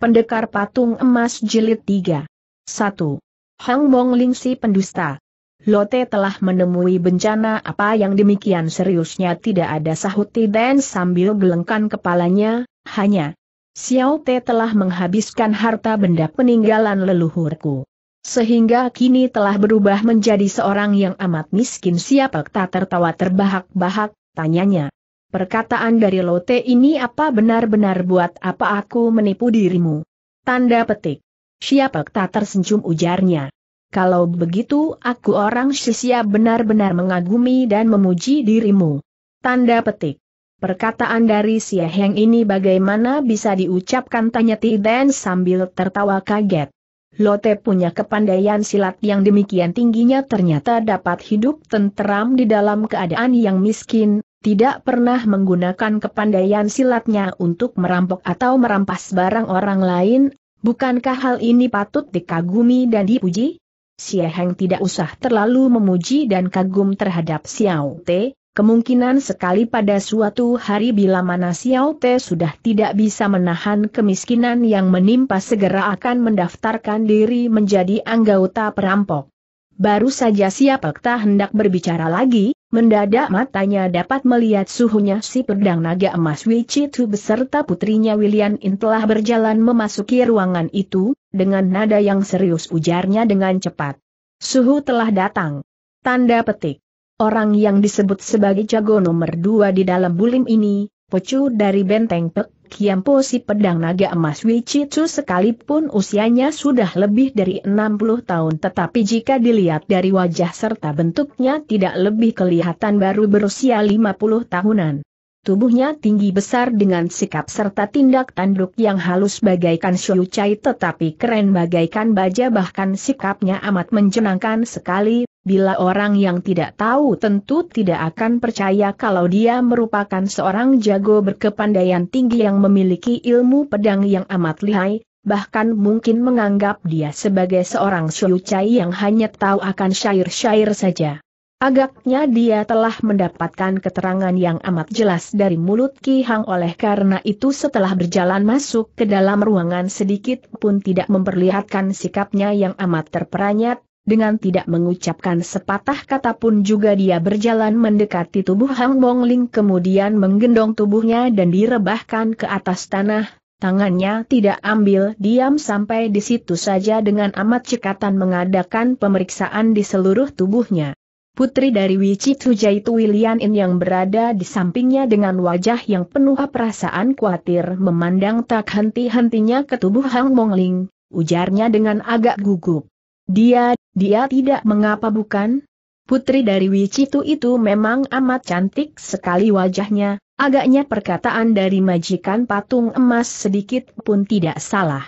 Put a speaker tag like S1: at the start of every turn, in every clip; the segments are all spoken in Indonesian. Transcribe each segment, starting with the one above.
S1: Pendekar Patung Emas Jilid 3 1. Hang Mong si Pendusta Lote telah menemui bencana apa yang demikian seriusnya tidak ada sahut dan sambil gelengkan kepalanya, hanya Xiao Te telah menghabiskan harta benda peninggalan leluhurku. Sehingga kini telah berubah menjadi seorang yang amat miskin siapa tak tertawa terbahak-bahak, tanyanya. Perkataan dari Lote ini apa benar-benar buat apa aku menipu dirimu? Tanda petik. Siapa tak tersenyum ujarnya. Kalau begitu aku orang Sisia benar-benar mengagumi dan memuji dirimu. Tanda petik. Perkataan dari Sia Heng ini bagaimana bisa diucapkan tanya Tiden sambil tertawa kaget. Lote punya kepandaian silat yang demikian tingginya ternyata dapat hidup tenteram di dalam keadaan yang miskin, tidak pernah menggunakan kepandaian silatnya untuk merampok atau merampas barang orang lain, bukankah hal ini patut dikagumi dan dipuji? Sieheng tidak usah terlalu memuji dan kagum terhadap Xiao Te, Kemungkinan sekali pada suatu hari bila mana Xiao Te sudah tidak bisa menahan kemiskinan yang menimpa segera akan mendaftarkan diri menjadi anggota perampok. Baru saja siapakah hendak berbicara lagi, Mendadak matanya dapat melihat suhunya si pedang naga emas Wichitu beserta putrinya William In telah berjalan memasuki ruangan itu, dengan nada yang serius ujarnya dengan cepat. Suhu telah datang. Tanda petik. Orang yang disebut sebagai jago nomor dua di dalam bulim ini, pecu dari benteng pek, Kiampo si pedang naga emas Wichitu sekalipun usianya sudah lebih dari 60 tahun tetapi jika dilihat dari wajah serta bentuknya tidak lebih kelihatan baru berusia 50 tahunan. Tubuhnya tinggi besar dengan sikap serta tindak tanduk yang halus bagaikan Shoyu Chai tetapi keren bagaikan baja bahkan sikapnya amat menjenangkan sekali Bila orang yang tidak tahu tentu tidak akan percaya kalau dia merupakan seorang jago berkepandaian tinggi yang memiliki ilmu pedang yang amat lihai, bahkan mungkin menganggap dia sebagai seorang syucai yang hanya tahu akan syair-syair saja. Agaknya dia telah mendapatkan keterangan yang amat jelas dari mulut Ki Hang oleh karena itu setelah berjalan masuk ke dalam ruangan sedikit pun tidak memperlihatkan sikapnya yang amat terperanyat, dengan tidak mengucapkan sepatah kata pun juga dia berjalan mendekati tubuh Hang Ling, kemudian menggendong tubuhnya dan direbahkan ke atas tanah, tangannya tidak ambil diam sampai di situ saja dengan amat cekatan mengadakan pemeriksaan di seluruh tubuhnya. Putri dari Wichitu yaitu William In yang berada di sampingnya dengan wajah yang penuh perasaan khawatir memandang tak henti-hentinya ke tubuh Hang Ling. ujarnya dengan agak gugup. Dia, dia tidak mengapa bukan? Putri dari Wicitu itu memang amat cantik sekali wajahnya, agaknya perkataan dari majikan patung emas sedikit pun tidak salah.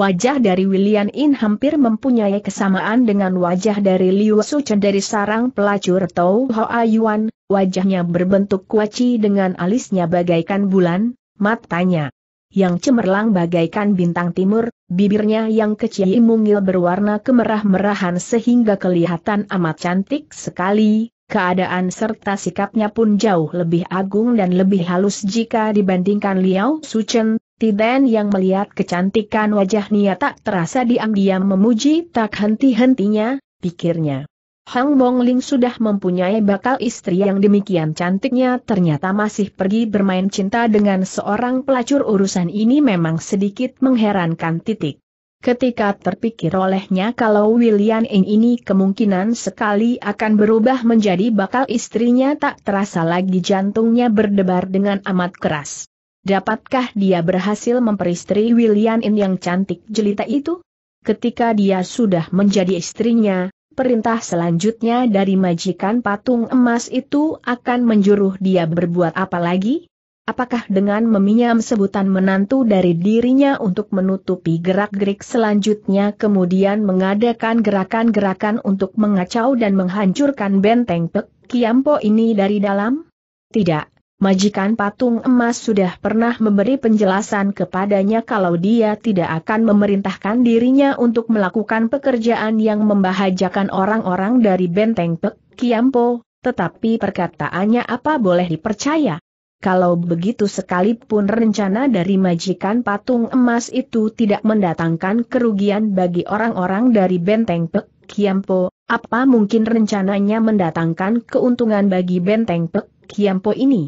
S1: Wajah dari William In hampir mempunyai kesamaan dengan wajah dari Liu Suchen dari sarang pelacur Tau Hoa Yuan, wajahnya berbentuk kuaci dengan alisnya bagaikan bulan, matanya yang cemerlang bagaikan bintang timur, bibirnya yang kecil mungil berwarna kemerah-merahan sehingga kelihatan amat cantik sekali, keadaan serta sikapnya pun jauh lebih agung dan lebih halus jika dibandingkan Liao Suchen, Tiden yang melihat kecantikan wajah Nia tak terasa diam-diam memuji tak henti-hentinya, pikirnya. Hang Ling sudah mempunyai bakal istri yang demikian cantiknya ternyata masih pergi bermain cinta dengan seorang pelacur urusan ini memang sedikit mengherankan titik. Ketika terpikir olehnya kalau William Eng ini kemungkinan sekali akan berubah menjadi bakal istrinya tak terasa lagi jantungnya berdebar dengan amat keras. Dapatkah dia berhasil memperistri William Eng yang cantik jelita itu? Ketika dia sudah menjadi istrinya, perintah selanjutnya dari majikan patung emas itu akan menjuruh dia berbuat apa lagi? Apakah dengan meminjam sebutan menantu dari dirinya untuk menutupi gerak-gerik selanjutnya kemudian mengadakan gerakan-gerakan untuk mengacau dan menghancurkan benteng Pek Kiampo ini dari dalam? Tidak, Majikan patung emas sudah pernah memberi penjelasan kepadanya kalau dia tidak akan memerintahkan dirinya untuk melakukan pekerjaan yang membahajakan orang-orang dari benteng Pek Kiampo, tetapi perkataannya apa boleh dipercaya. Kalau begitu sekalipun rencana dari majikan patung emas itu tidak mendatangkan kerugian bagi orang-orang dari benteng Pek Kiampo, apa mungkin rencananya mendatangkan keuntungan bagi benteng Pek Kiampo ini?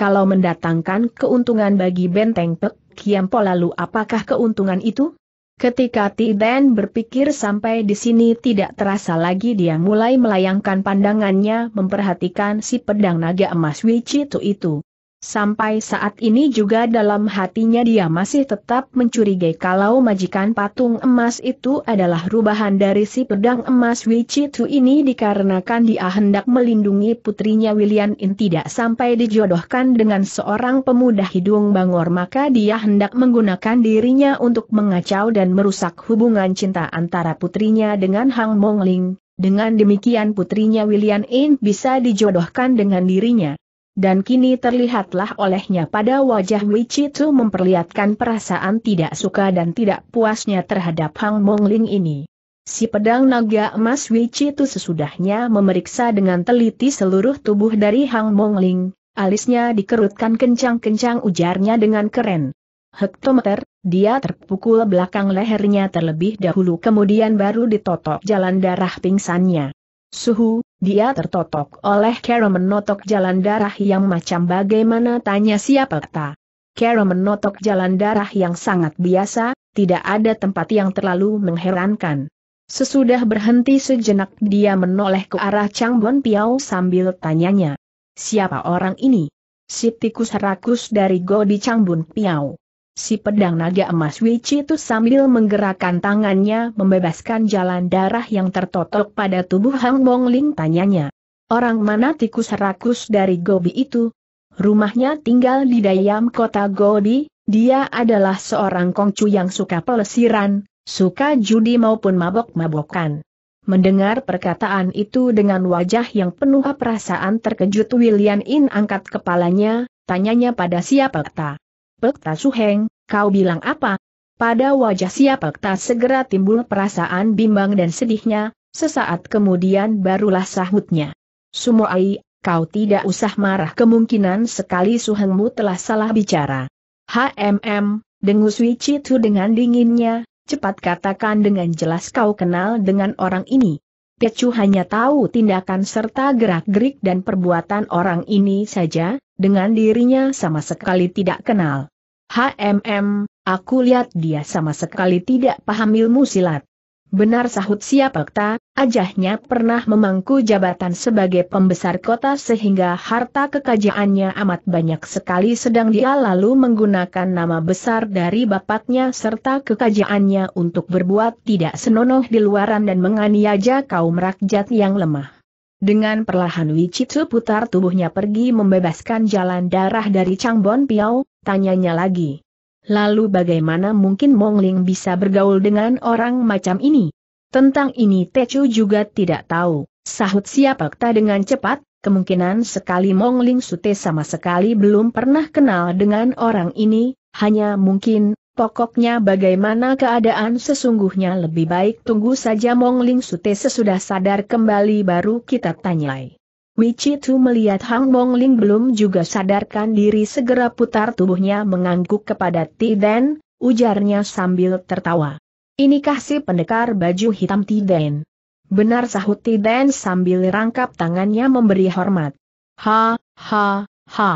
S1: Kalau mendatangkan keuntungan bagi benteng Pek Kiampo lalu apakah keuntungan itu? Ketika Tiden berpikir sampai di sini tidak terasa lagi dia mulai melayangkan pandangannya memperhatikan si pedang naga emas Wichitu itu. Sampai saat ini juga dalam hatinya dia masih tetap mencurigai kalau majikan patung emas itu adalah rubahan dari si pedang emas Wichitu ini dikarenakan dia hendak melindungi putrinya William In tidak sampai dijodohkan dengan seorang pemuda hidung bangor maka dia hendak menggunakan dirinya untuk mengacau dan merusak hubungan cinta antara putrinya dengan Hang Mongling. Dengan demikian putrinya William In bisa dijodohkan dengan dirinya dan kini terlihatlah olehnya pada wajah Tu memperlihatkan perasaan tidak suka dan tidak puasnya terhadap Hang Mongling ini. Si pedang naga emas Tu sesudahnya memeriksa dengan teliti seluruh tubuh dari Hang Mongling, alisnya dikerutkan kencang-kencang ujarnya dengan keren. Hektometer, dia terpukul belakang lehernya terlebih dahulu kemudian baru ditotok jalan darah pingsannya. Suhu, dia tertotok oleh Kero menotok jalan darah yang macam bagaimana tanya siapa tak. Kero menotok jalan darah yang sangat biasa, tidak ada tempat yang terlalu mengherankan. Sesudah berhenti sejenak dia menoleh ke arah Changbon Piao sambil tanyanya. Siapa orang ini? Si tikus rakus dari Godi Changbon Piao. Si pedang naga emas Wichi itu sambil menggerakkan tangannya membebaskan jalan darah yang tertotok pada tubuh Hang Bongling tanyanya. Orang mana tikus rakus dari Gobi itu? Rumahnya tinggal di Dayam kota Gobi, dia adalah seorang kongcu yang suka pelesiran, suka judi maupun mabok-mabokan. Mendengar perkataan itu dengan wajah yang penuh perasaan terkejut William In angkat kepalanya, tanyanya pada siapa tak. Pek suheng, kau bilang apa? Pada wajah siapa tak segera timbul perasaan bimbang dan sedihnya, sesaat kemudian barulah sahutnya. Sumoai, kau tidak usah marah kemungkinan sekali suhengmu telah salah bicara. HMM, dengus Wicitu dengan dinginnya, cepat katakan dengan jelas kau kenal dengan orang ini. Pecu hanya tahu tindakan serta gerak-gerik dan perbuatan orang ini saja, dengan dirinya sama sekali tidak kenal. HMM, aku lihat dia sama sekali tidak paham ilmu silat. Benar sahut siapakta, ajahnya pernah memangku jabatan sebagai pembesar kota sehingga harta kekajiannya amat banyak sekali sedang dia lalu menggunakan nama besar dari bapaknya serta kekajiannya untuk berbuat tidak senonoh di luaran dan menganiaya kaum rakyat yang lemah. Dengan perlahan Wicitsu putar tubuhnya pergi membebaskan jalan darah dari Changbon Piao, tanyanya lagi. Lalu bagaimana mungkin Mongling bisa bergaul dengan orang macam ini? Tentang ini Tecu juga tidak tahu, sahut Siapakta dengan cepat, kemungkinan sekali Mongling Sute sama sekali belum pernah kenal dengan orang ini, hanya mungkin, Pokoknya bagaimana keadaan sesungguhnya lebih baik tunggu saja Mong Ling Sute sesudah sadar kembali baru kita tanyai. Tu melihat Hang Mong Ling belum juga sadarkan diri segera putar tubuhnya mengangguk kepada Tiden, ujarnya sambil tertawa. Inikah si pendekar baju hitam Tiden? Benar sahut Tiden sambil rangkap tangannya memberi hormat. Ha, ha, ha.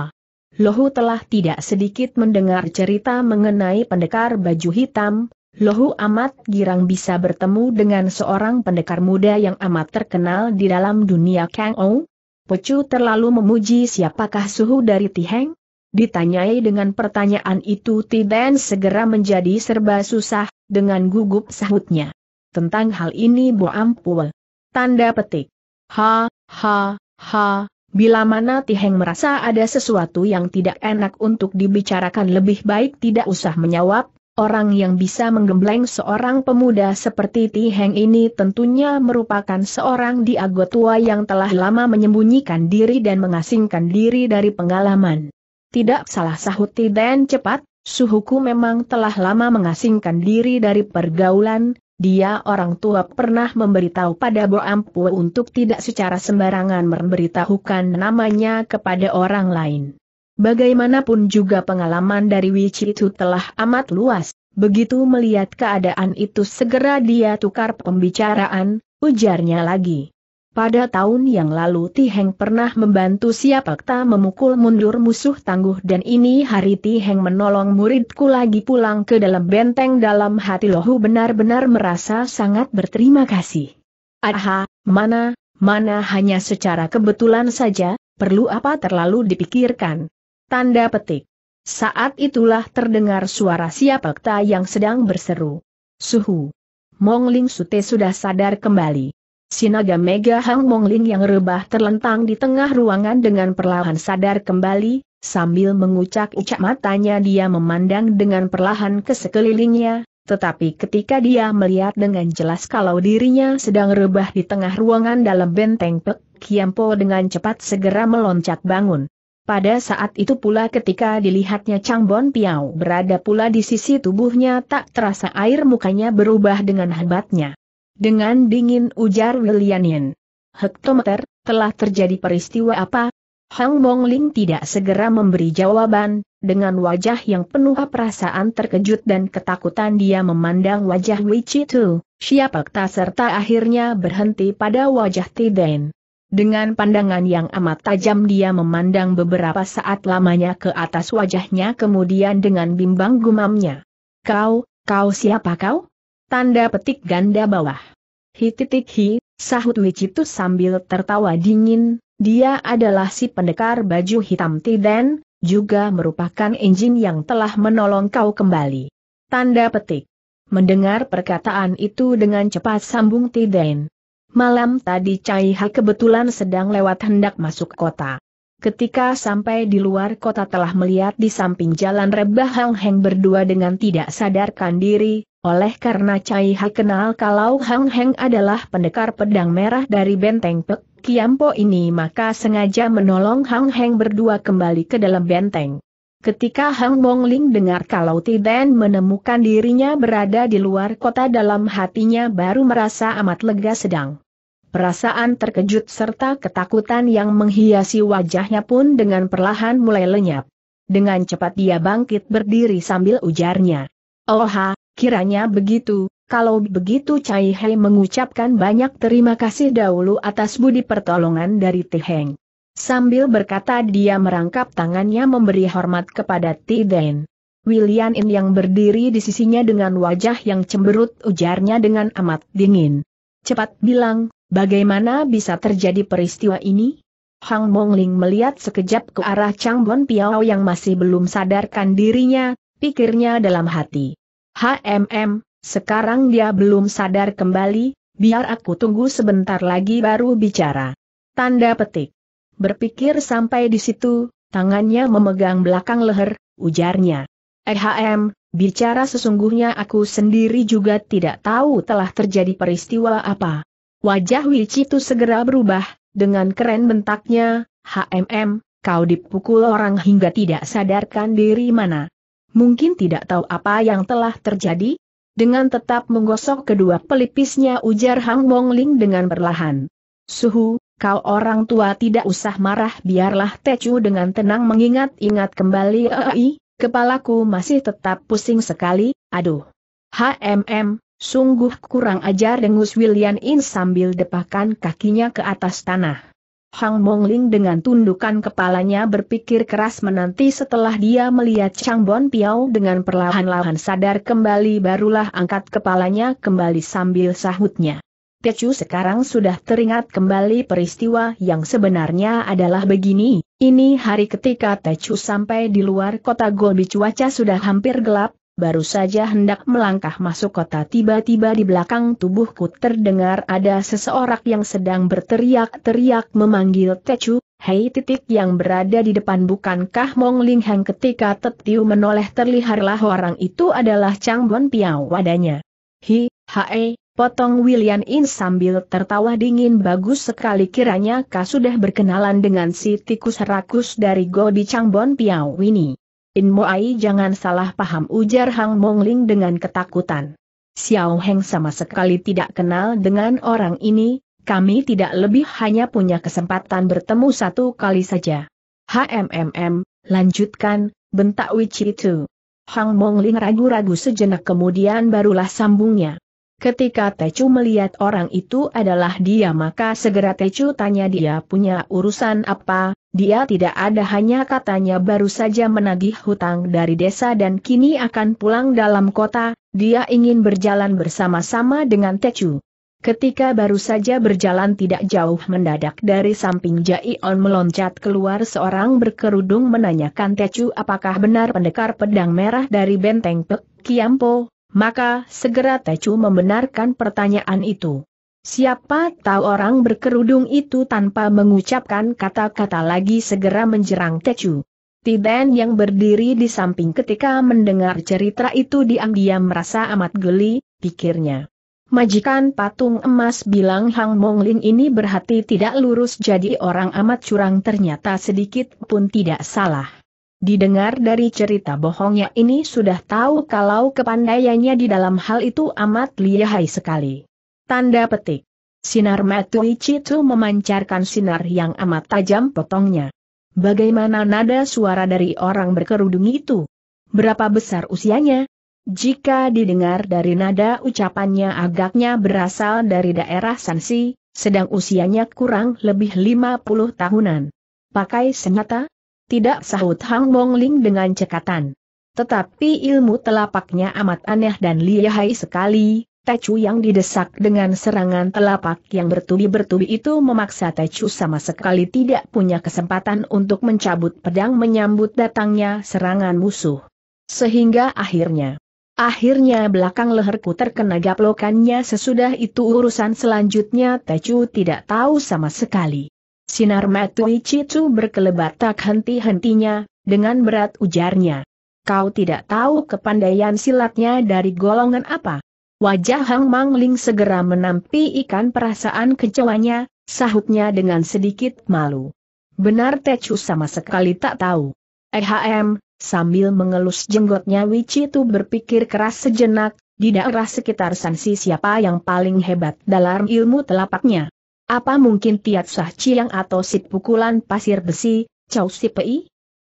S1: Lohu telah tidak sedikit mendengar cerita mengenai pendekar baju hitam, Lohu amat girang bisa bertemu dengan seorang pendekar muda yang amat terkenal di dalam dunia Kang Ou. Pecu terlalu memuji siapakah suhu dari Tiheng? Ditanyai dengan pertanyaan itu Tiben segera menjadi serba susah, dengan gugup sahutnya. Tentang hal ini Bo Ampul. Tanda petik. Ha, ha, ha, Bila mana Tiheng merasa ada sesuatu yang tidak enak untuk dibicarakan lebih baik tidak usah menjawab. orang yang bisa menggembleng seorang pemuda seperti Tiheng ini tentunya merupakan seorang diago tua yang telah lama menyembunyikan diri dan mengasingkan diri dari pengalaman. Tidak salah sahut Dan cepat, suhuku memang telah lama mengasingkan diri dari pergaulan, dia orang tua pernah memberitahu pada Bo Ampu untuk tidak secara sembarangan memberitahukan namanya kepada orang lain. Bagaimanapun juga pengalaman dari Wichi itu telah amat luas, begitu melihat keadaan itu segera dia tukar pembicaraan, ujarnya lagi. Pada tahun yang lalu Ti Heng pernah membantu Siapakta memukul mundur musuh tangguh dan ini hari Ti Heng menolong muridku lagi pulang ke dalam benteng dalam hati Lohu benar-benar merasa sangat berterima kasih. Aha, mana, mana hanya secara kebetulan saja, perlu apa terlalu dipikirkan. Tanda petik. Saat itulah terdengar suara Siapakta yang sedang berseru. Suhu. Ling Sute sudah sadar kembali. Sinaga Mega Hang Mongling yang rebah terlentang di tengah ruangan dengan perlahan sadar kembali, sambil mengucak-ucak matanya dia memandang dengan perlahan ke sekelilingnya, tetapi ketika dia melihat dengan jelas kalau dirinya sedang rebah di tengah ruangan dalam benteng Pek Kiampo dengan cepat segera meloncat bangun. Pada saat itu pula ketika dilihatnya Chang Bon Piao berada pula di sisi tubuhnya tak terasa air mukanya berubah dengan hebatnya. Dengan dingin ujar Wilianin. Hektometer, telah terjadi peristiwa apa? Hang Mong Ling tidak segera memberi jawaban, dengan wajah yang penuh perasaan terkejut dan ketakutan dia memandang wajah Wei Tu. Siapa tak serta akhirnya berhenti pada wajah Tiden. Dengan pandangan yang amat tajam dia memandang beberapa saat lamanya ke atas wajahnya kemudian dengan bimbang gumamnya. Kau, kau siapa kau? Tanda petik ganda bawah. hi titik hi, sahut Wicitu sambil tertawa dingin, dia adalah si pendekar baju hitam Tiden, juga merupakan enjin yang telah menolong kau kembali. Tanda petik. Mendengar perkataan itu dengan cepat sambung Tiden. Malam tadi Cai Ha kebetulan sedang lewat hendak masuk kota. Ketika sampai di luar kota telah melihat di samping jalan rebah Hang Heng berdua dengan tidak sadarkan diri, oleh karena Cai Ha kenal kalau Hang Heng adalah pendekar pedang merah dari benteng Pek Kiampo ini maka sengaja menolong Hang Heng berdua kembali ke dalam benteng. Ketika Hang ling dengar kalau Tiden menemukan dirinya berada di luar kota dalam hatinya baru merasa amat lega sedang. Perasaan terkejut serta ketakutan yang menghiasi wajahnya pun dengan perlahan mulai lenyap. Dengan cepat dia bangkit berdiri sambil ujarnya. Oha, Kiranya begitu, kalau begitu Cai Hei mengucapkan banyak terima kasih dahulu atas budi pertolongan dari Tiheng. Sambil berkata dia merangkap tangannya memberi hormat kepada Tiden. William In yang berdiri di sisinya dengan wajah yang cemberut ujarnya dengan amat dingin. Cepat bilang, bagaimana bisa terjadi peristiwa ini? Hang Mongling melihat sekejap ke arah Chang Bon Piao yang masih belum sadarkan dirinya, pikirnya dalam hati. HMM, sekarang dia belum sadar kembali, biar aku tunggu sebentar lagi baru bicara. Tanda petik. Berpikir sampai di situ, tangannya memegang belakang leher, ujarnya. Eh Hm, bicara sesungguhnya aku sendiri juga tidak tahu telah terjadi peristiwa apa. Wajah itu segera berubah, dengan keren bentaknya, HMM, kau dipukul orang hingga tidak sadarkan diri mana mungkin tidak tahu apa yang telah terjadi? Dengan tetap menggosok kedua pelipisnya ujar Hang Wong Ling dengan perlahan. Suhu, kau orang tua tidak usah marah biarlah Techu dengan tenang mengingat-ingat kembali -e, kepalaku masih tetap pusing sekali, aduh. HMM, sungguh kurang ajar dengus William In sambil depakan kakinya ke atas tanah. Hang Mongling dengan tundukan kepalanya berpikir keras menanti setelah dia melihat Chang Bon Piao dengan perlahan-lahan sadar kembali barulah angkat kepalanya kembali sambil sahutnya. Tecu sekarang sudah teringat kembali peristiwa yang sebenarnya adalah begini, ini hari ketika Tecu sampai di luar kota Golbi cuaca sudah hampir gelap, baru saja hendak melangkah masuk kota tiba-tiba di belakang tubuhku terdengar ada seseorang yang sedang berteriak-teriak memanggil Tecu, Hei titik yang berada di depan bukankah Mong Ling Hang ketika Tetiu menoleh terlihatlah orang itu adalah Chang Bon Piao wadanya. Hi, hae, potong William In sambil tertawa dingin bagus sekali kiranya kau sudah berkenalan dengan si tikus rakus dari Godi Chang Bon Piao ini. In Moai jangan salah paham ujar Hang Mongling dengan ketakutan. Xiao Heng sama sekali tidak kenal dengan orang ini, kami tidak lebih hanya punya kesempatan bertemu satu kali saja. HMMM, lanjutkan, bentak Wichi itu. Hang Mongling ragu-ragu sejenak kemudian barulah sambungnya. Ketika Tecu melihat orang itu adalah dia maka segera Tecu tanya dia punya urusan apa, dia tidak ada hanya katanya baru saja menagih hutang dari desa dan kini akan pulang dalam kota, dia ingin berjalan bersama-sama dengan Tecu. Ketika baru saja berjalan tidak jauh mendadak dari samping Jai On meloncat keluar seorang berkerudung menanyakan Tecu apakah benar pendekar pedang merah dari benteng Pek Kiampo, maka segera Tecu membenarkan pertanyaan itu. Siapa tahu orang berkerudung itu tanpa mengucapkan kata-kata lagi segera menjerang Tecu. Tiden yang berdiri di samping ketika mendengar cerita itu diam-diam merasa amat geli, pikirnya. Majikan patung emas bilang Hang Monglin ini berhati tidak lurus jadi orang amat curang ternyata sedikit pun tidak salah. Didengar dari cerita bohongnya ini sudah tahu kalau kepandaiannya di dalam hal itu amat lihai sekali. Tanda petik. Sinar Matui itu memancarkan sinar yang amat tajam potongnya. Bagaimana nada suara dari orang berkerudung itu? Berapa besar usianya? Jika didengar dari nada ucapannya agaknya berasal dari daerah Sansi, sedang usianya kurang lebih 50 tahunan. Pakai senjata? Tidak sahut Hang Bong Ling dengan cekatan. Tetapi ilmu telapaknya amat aneh dan lihai sekali, Tecu yang didesak dengan serangan telapak yang bertubi-bertubi itu memaksa Tecu sama sekali tidak punya kesempatan untuk mencabut pedang menyambut datangnya serangan musuh. Sehingga akhirnya, akhirnya belakang leherku terkena gaplokannya sesudah itu urusan selanjutnya Tecu tidak tahu sama sekali. Sinar metu Cicu berkelebat tak henti-hentinya, dengan berat ujarnya. Kau tidak tahu kepandaian silatnya dari golongan apa. Wajah Hang Mangling segera menampi ikan perasaan kecewanya, sahutnya dengan sedikit malu. Benar Tecu sama sekali tak tahu. EHM, sambil mengelus jenggotnya Wicitu berpikir keras sejenak, di daerah sekitar Sansi siapa yang paling hebat dalam ilmu telapaknya. Apa mungkin Tiat Sah Ciang atau sit pukulan pasir besi, caw Si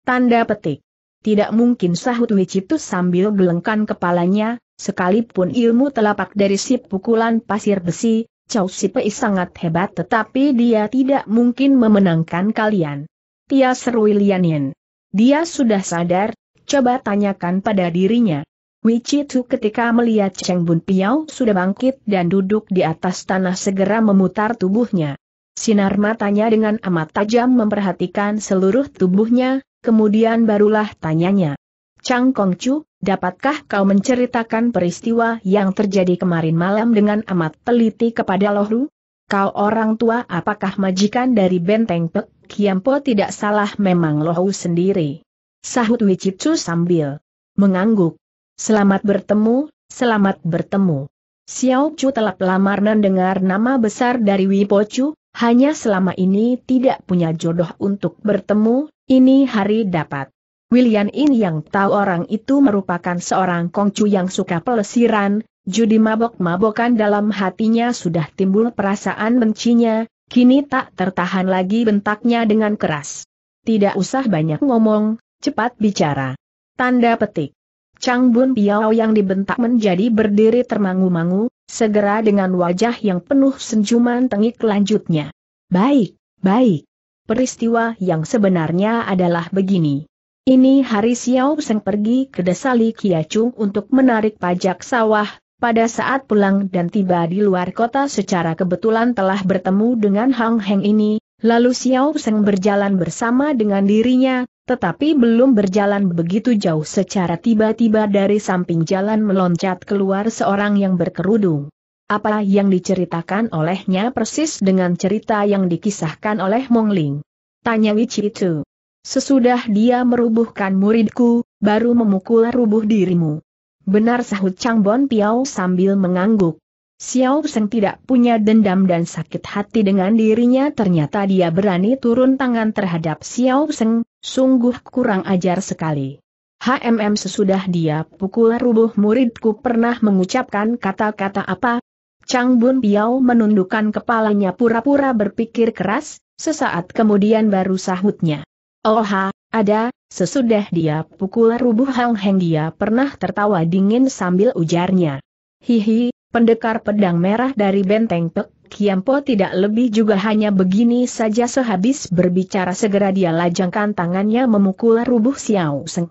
S1: Tanda petik. Tidak mungkin sahut Wicitu sambil gelengkan kepalanya, sekalipun ilmu telapak dari si pukulan pasir besi, caw Si sangat hebat tetapi dia tidak mungkin memenangkan kalian. Tia seru Lianin. Dia sudah sadar, coba tanyakan pada dirinya. Tu ketika melihat Cheng Bun Piao sudah bangkit dan duduk di atas tanah segera memutar tubuhnya. Sinar matanya dengan amat tajam memperhatikan seluruh tubuhnya, kemudian barulah tanyanya. Chang Kong Chu, dapatkah kau menceritakan peristiwa yang terjadi kemarin malam dengan amat teliti kepada Lohru? Kau orang tua apakah majikan dari benteng Pek Kiampo tidak salah memang Lohru sendiri? Sahut Tu sambil mengangguk selamat bertemu, selamat bertemu. Xiao Chu telah pelamar dan dengar nama besar dari Wipo Chu, hanya selama ini tidak punya jodoh untuk bertemu, ini hari dapat. William In yang tahu orang itu merupakan seorang kongcu yang suka pelesiran, judi mabok-mabokan dalam hatinya sudah timbul perasaan bencinya, kini tak tertahan lagi bentaknya dengan keras. Tidak usah banyak ngomong, cepat bicara. Tanda petik. Chang Bun Piao yang dibentak menjadi berdiri termangu-mangu, segera dengan wajah yang penuh senjuman tengik lanjutnya. Baik, baik. Peristiwa yang sebenarnya adalah begini. Ini hari Xiao Seng pergi ke desa Li Kiacung untuk menarik pajak sawah, pada saat pulang dan tiba di luar kota secara kebetulan telah bertemu dengan Hang Heng ini, lalu Xiao Seng berjalan bersama dengan dirinya, tetapi belum berjalan begitu jauh secara tiba-tiba dari samping jalan meloncat keluar seorang yang berkerudung. Apa yang diceritakan olehnya persis dengan cerita yang dikisahkan oleh Mongling. Tanya Wici itu. Sesudah dia merubuhkan muridku, baru memukul rubuh dirimu. Benar sahut Changbon Piao sambil mengangguk. Xiao Seng tidak punya dendam dan sakit hati dengan dirinya ternyata dia berani turun tangan terhadap Xiao Seng, Sungguh kurang ajar sekali. HMM sesudah dia pukul rubuh muridku pernah mengucapkan kata-kata apa? Chang Bun Piao menundukkan kepalanya pura-pura berpikir keras, sesaat kemudian baru sahutnya. Oh ha, ada, sesudah dia pukul rubuh Hang Heng dia pernah tertawa dingin sambil ujarnya. Hihi, pendekar pedang merah dari benteng Pek Kiampo tidak lebih juga hanya begini saja sehabis berbicara segera dia lajangkan tangannya memukul rubuh Xiao Seng.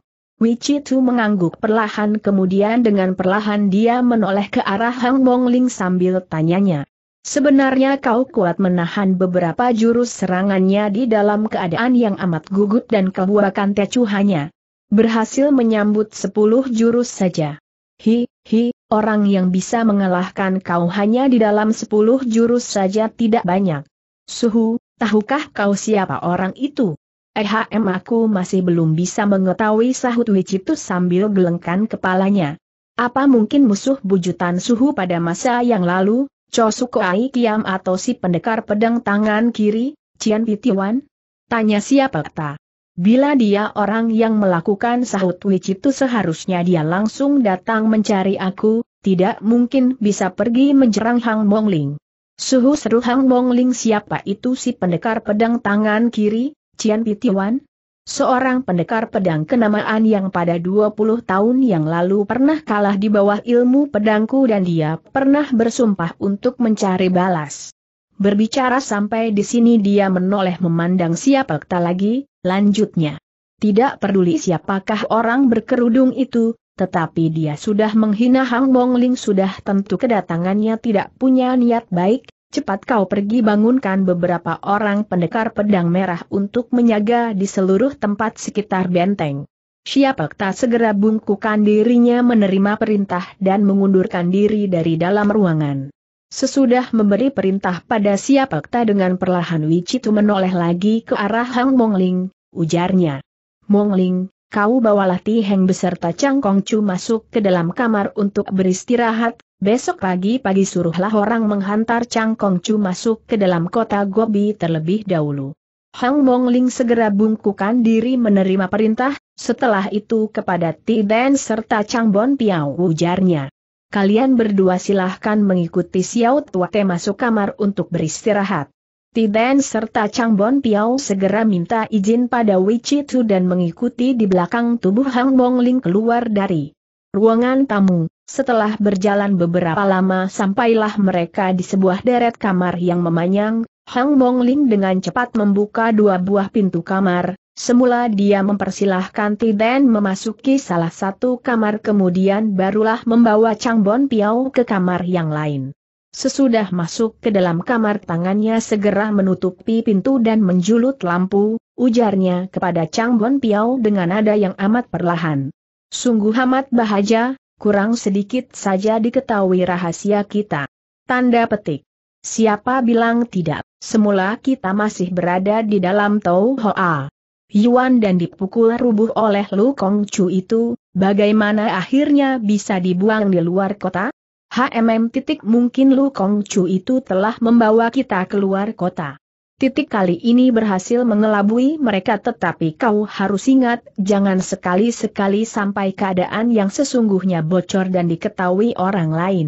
S1: Tu mengangguk perlahan kemudian dengan perlahan dia menoleh ke arah Hang Ling sambil tanyanya. Sebenarnya kau kuat menahan beberapa jurus serangannya di dalam keadaan yang amat gugup dan kebuakan tecuhannya. berhasil menyambut sepuluh jurus saja. Hi, hi, orang yang bisa mengalahkan kau hanya di dalam sepuluh jurus saja tidak banyak. Suhu, tahukah kau siapa orang itu? Ehm aku masih belum bisa mengetahui sahut Wicitu sambil gelengkan kepalanya. Apa mungkin musuh bujutan Suhu pada masa yang lalu, Chosukoai Kiam atau si pendekar pedang tangan kiri, Cian Pitiwan? Tanya siapa ta? Bila dia orang yang melakukan sahut itu seharusnya dia langsung datang mencari aku, tidak mungkin bisa pergi menyerang Hang Mong Ling. Suhu seru Hang Mong Ling siapa itu si pendekar pedang tangan kiri, Cian Pitiwan? Seorang pendekar pedang kenamaan yang pada 20 tahun yang lalu pernah kalah di bawah ilmu pedangku dan dia pernah bersumpah untuk mencari balas. Berbicara sampai di sini dia menoleh memandang siapa kita lagi, lanjutnya. Tidak peduli siapakah orang berkerudung itu, tetapi dia sudah menghina Hang Bongling sudah tentu kedatangannya tidak punya niat baik, cepat kau pergi bangunkan beberapa orang pendekar pedang merah untuk menyaga di seluruh tempat sekitar benteng. Siapa tak segera bungkukan dirinya menerima perintah dan mengundurkan diri dari dalam ruangan. Sesudah memberi perintah pada Siapakta dengan perlahan Wicitu menoleh lagi ke arah Hang Mongling, ujarnya. Mongling, kau bawalah Tiheng beserta Chang Kongcu masuk ke dalam kamar untuk beristirahat, besok pagi-pagi suruhlah orang menghantar Chang Kongcu masuk ke dalam kota Gobi terlebih dahulu. Hang Mongling segera bungkukan diri menerima perintah, setelah itu kepada Ti Dan serta Chang Bon Piao ujarnya kalian berdua silahkan mengikuti Xiao Tuate masuk kamar untuk beristirahat. Tiden serta Chang Piao segera minta izin pada Wei Tu dan mengikuti di belakang tubuh Hang Bong Ling keluar dari ruangan tamu. Setelah berjalan beberapa lama sampailah mereka di sebuah deret kamar yang memanjang, Hang Bong Ling dengan cepat membuka dua buah pintu kamar, Semula dia mempersilahkan Tiden memasuki salah satu kamar kemudian barulah membawa Chang Bon Piao ke kamar yang lain. Sesudah masuk ke dalam kamar tangannya segera menutupi pintu dan menjulut lampu, ujarnya kepada Chang Bon Piao dengan nada yang amat perlahan. Sungguh amat bahaja, kurang sedikit saja diketahui rahasia kita. Tanda petik. Siapa bilang tidak, semula kita masih berada di dalam Tau Hoa. Yuan dan dipukul rubuh oleh Lu Kong Chu itu, bagaimana akhirnya bisa dibuang di luar kota? HMM titik mungkin Lu Kong Chu itu telah membawa kita keluar kota. Titik kali ini berhasil mengelabui mereka tetapi kau harus ingat, jangan sekali-sekali sampai keadaan yang sesungguhnya bocor dan diketahui orang lain.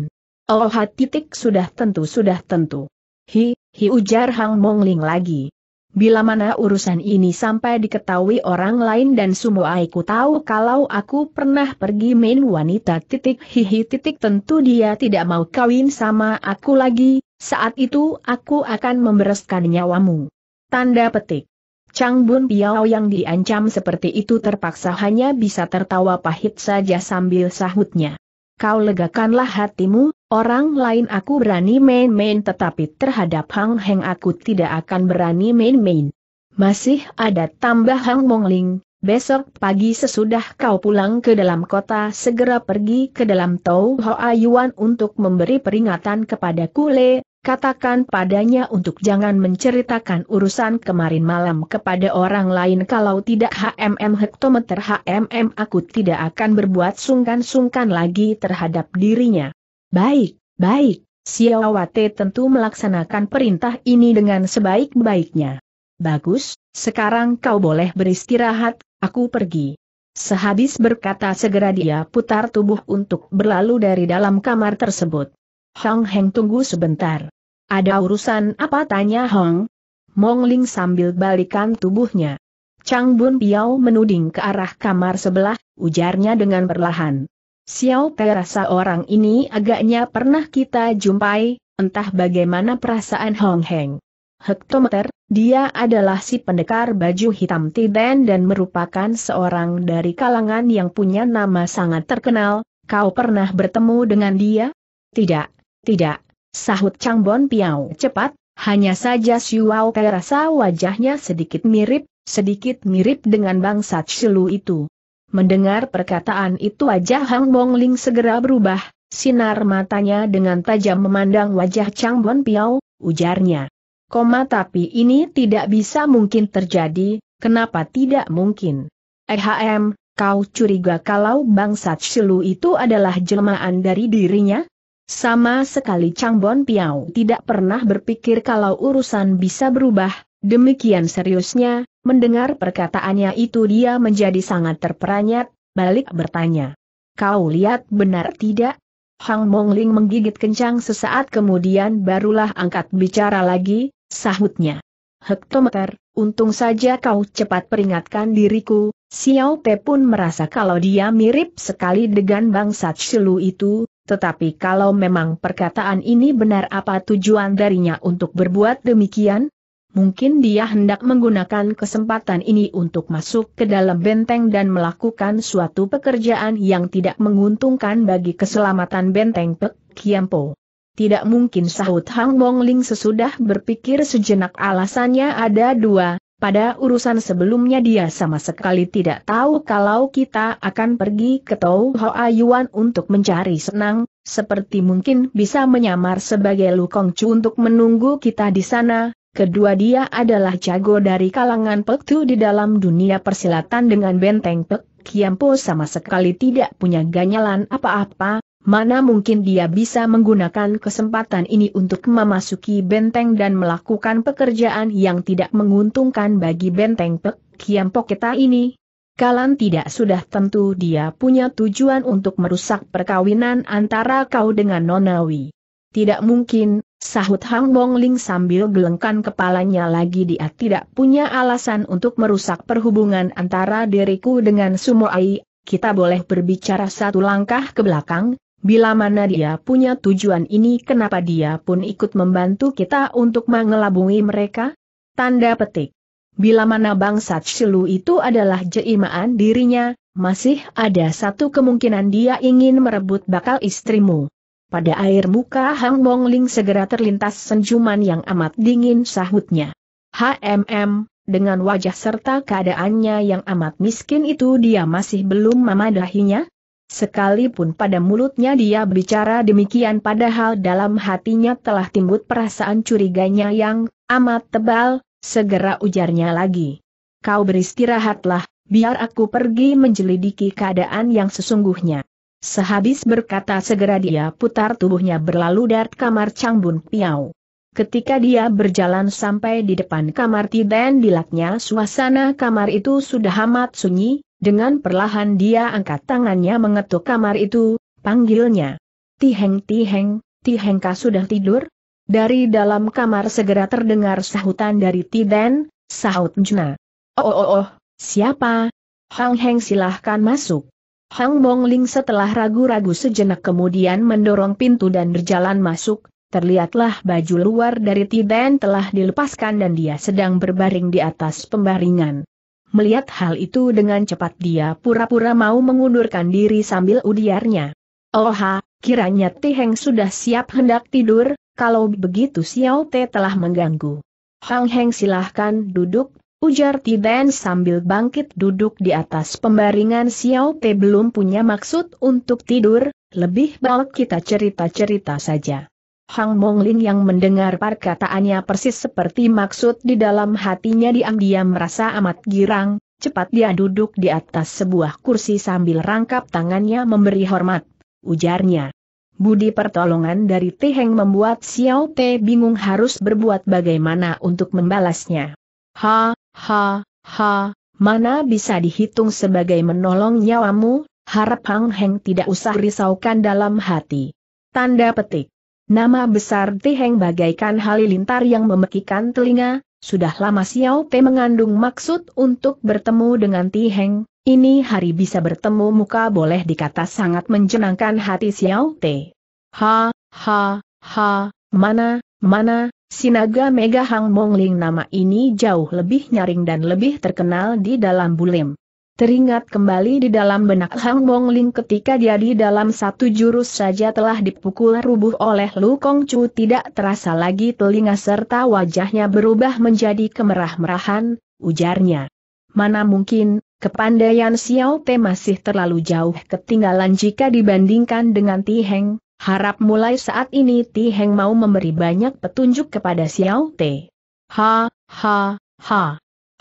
S1: Oh titik sudah tentu sudah tentu. Hi, hi ujar Hang Mongling lagi. Bila mana urusan ini sampai diketahui orang lain dan semua aku tahu kalau aku pernah pergi main wanita titik hihi titik tentu dia tidak mau kawin sama aku lagi, saat itu aku akan membereskan nyawamu. Tanda petik. Chang Bun Piao yang diancam seperti itu terpaksa hanya bisa tertawa pahit saja sambil sahutnya. Kau legakanlah hatimu, Orang lain aku berani main-main tetapi terhadap Hang Heng aku tidak akan berani main-main. Masih ada tambah Hang Mongling, besok pagi sesudah kau pulang ke dalam kota segera pergi ke dalam Tau Hoa Yuan untuk memberi peringatan kepada Kule, Katakan padanya untuk jangan menceritakan urusan kemarin malam kepada orang lain kalau tidak HMM hektometer HMM aku tidak akan berbuat sungkan-sungkan lagi terhadap dirinya. Baik, baik, Siawate tentu melaksanakan perintah ini dengan sebaik-baiknya. Bagus, sekarang kau boleh beristirahat, aku pergi. Sehabis berkata segera dia putar tubuh untuk berlalu dari dalam kamar tersebut. Hong Heng tunggu sebentar. Ada urusan apa tanya Hong? Mong Ling sambil balikan tubuhnya. Chang Bun Piao menuding ke arah kamar sebelah, ujarnya dengan perlahan. Xiao Pei rasa orang ini agaknya pernah kita jumpai, entah bagaimana perasaan Hong Heng. Hektometer, dia adalah si pendekar baju hitam Tiden dan merupakan seorang dari kalangan yang punya nama sangat terkenal, kau pernah bertemu dengan dia? Tidak, tidak, sahut Chang Bon Piao cepat, hanya saja Xiao Pei rasa wajahnya sedikit mirip, sedikit mirip dengan bangsa Shilu itu. Mendengar perkataan itu wajah Hang Bong Ling segera berubah, sinar matanya dengan tajam memandang wajah Chang Bon Piao, ujarnya. Koma tapi ini tidak bisa mungkin terjadi, kenapa tidak mungkin? Ehm, kau curiga kalau bangsat Shilu itu adalah jelmaan dari dirinya? Sama sekali Chang Bon Piao tidak pernah berpikir kalau urusan bisa berubah, demikian seriusnya, Mendengar perkataannya itu dia menjadi sangat terperanjat, balik bertanya. Kau lihat benar tidak? Hang Mongling menggigit kencang sesaat kemudian barulah angkat bicara lagi, sahutnya. Hektometer, untung saja kau cepat peringatkan diriku, Xiao Pe pun merasa kalau dia mirip sekali dengan bangsat Shilu itu, tetapi kalau memang perkataan ini benar apa tujuan darinya untuk berbuat demikian, Mungkin dia hendak menggunakan kesempatan ini untuk masuk ke dalam benteng dan melakukan suatu pekerjaan yang tidak menguntungkan bagi keselamatan benteng Pek Kiampo. Tidak mungkin sahut Hang Mong Ling sesudah berpikir sejenak alasannya ada dua, pada urusan sebelumnya dia sama sekali tidak tahu kalau kita akan pergi ke Tau Hoa Yuan untuk mencari senang, seperti mungkin bisa menyamar sebagai Lu Kong Chu untuk menunggu kita di sana, Kedua dia adalah jago dari kalangan Pektu di dalam dunia persilatan dengan benteng Pek, Kiampo sama sekali tidak punya ganyalan apa-apa, mana mungkin dia bisa menggunakan kesempatan ini untuk memasuki benteng dan melakukan pekerjaan yang tidak menguntungkan bagi benteng Pek, Kiampo kita ini. Kalian tidak sudah tentu dia punya tujuan untuk merusak perkawinan antara kau dengan Nonawi. Tidak mungkin, Sahut Hang Bong Ling sambil gelengkan kepalanya lagi dia tidak punya alasan untuk merusak perhubungan antara diriku dengan Sumo Ai. kita boleh berbicara satu langkah ke belakang, bila mana dia punya tujuan ini kenapa dia pun ikut membantu kita untuk mengelabungi mereka? Tanda petik. Bila mana bangsa Shilu itu adalah jeimaan dirinya, masih ada satu kemungkinan dia ingin merebut bakal istrimu. Pada air muka Hang Bong Ling segera terlintas senjuman yang amat dingin sahutnya. HMM, dengan wajah serta keadaannya yang amat miskin itu dia masih belum memadahinya, Sekalipun pada mulutnya dia berbicara demikian padahal dalam hatinya telah timbul perasaan curiganya yang amat tebal, segera ujarnya lagi. Kau beristirahatlah, biar aku pergi menjelidiki keadaan yang sesungguhnya. Sehabis berkata segera dia putar tubuhnya berlalu dari kamar Changbun Piao. Ketika dia berjalan sampai di depan kamar Tiden dilaknya suasana kamar itu sudah amat sunyi, dengan perlahan dia angkat tangannya mengetuk kamar itu, panggilnya. Tiheng Tiheng, Tihengka sudah tidur? Dari dalam kamar segera terdengar sahutan dari Tiden, sahut Juna. Oh, oh oh oh, siapa? Hang Heng silahkan masuk. Hang Ling setelah ragu-ragu sejenak kemudian mendorong pintu dan berjalan masuk, terlihatlah baju luar dari Tiden telah dilepaskan dan dia sedang berbaring di atas pembaringan. Melihat hal itu dengan cepat dia pura-pura mau mengundurkan diri sambil udiarnya. Oha, oh kiranya Tiheng sudah siap hendak tidur, kalau begitu Xiao Te telah mengganggu. Hang Heng silahkan duduk, Ujar Tiden sambil bangkit duduk di atas pembaringan Xiao Pe belum punya maksud untuk tidur, lebih baik kita cerita-cerita saja. Hang Monglin yang mendengar perkataannya persis seperti maksud di dalam hatinya diam-diam merasa amat girang, cepat dia duduk di atas sebuah kursi sambil rangkap tangannya memberi hormat, ujarnya. Budi pertolongan dari Tiheng membuat Xiao Pe bingung harus berbuat bagaimana untuk membalasnya. Ha, Ha, ha, mana bisa dihitung sebagai menolong nyawamu, harap Hang Heng tidak usah risaukan dalam hati. Tanda petik. Nama besar Tiheng bagaikan halilintar yang memekikan telinga, sudah lama Xiao Te mengandung maksud untuk bertemu dengan Tiheng, ini hari bisa bertemu muka boleh dikata sangat menjenangkan hati Xiao Te. Ha, ha, ha, mana, mana, Sinaga Mega Hang Mongling nama ini jauh lebih nyaring dan lebih terkenal di dalam bulim. Teringat kembali di dalam benak Hang Mongling ketika dia di dalam satu jurus saja telah dipukul rubuh oleh Lu Kong Chu tidak terasa lagi telinga serta wajahnya berubah menjadi kemerah-merahan, ujarnya. Mana mungkin, kepandaian Xiao Te masih terlalu jauh ketinggalan jika dibandingkan dengan Ti Heng, Harap mulai saat ini Ti Heng mau memberi banyak petunjuk kepada Xiao Te. Ha, ha, ha.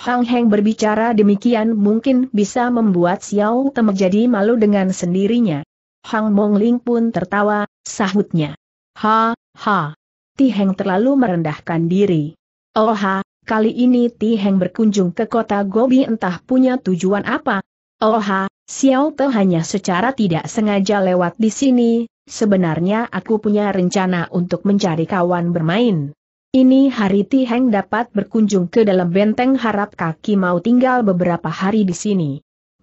S1: Hang Heng berbicara demikian mungkin bisa membuat Xiao Te menjadi malu dengan sendirinya. Hang Ling pun tertawa, sahutnya. Ha, ha. Ti Heng terlalu merendahkan diri. Oh ha, kali ini Ti Heng berkunjung ke kota Gobi entah punya tujuan apa. Oh ha, Xiao Te hanya secara tidak sengaja lewat di sini, sebenarnya aku punya rencana untuk mencari kawan bermain. Ini hari Ti Heng dapat berkunjung ke dalam benteng harap kaki mau tinggal beberapa hari di sini.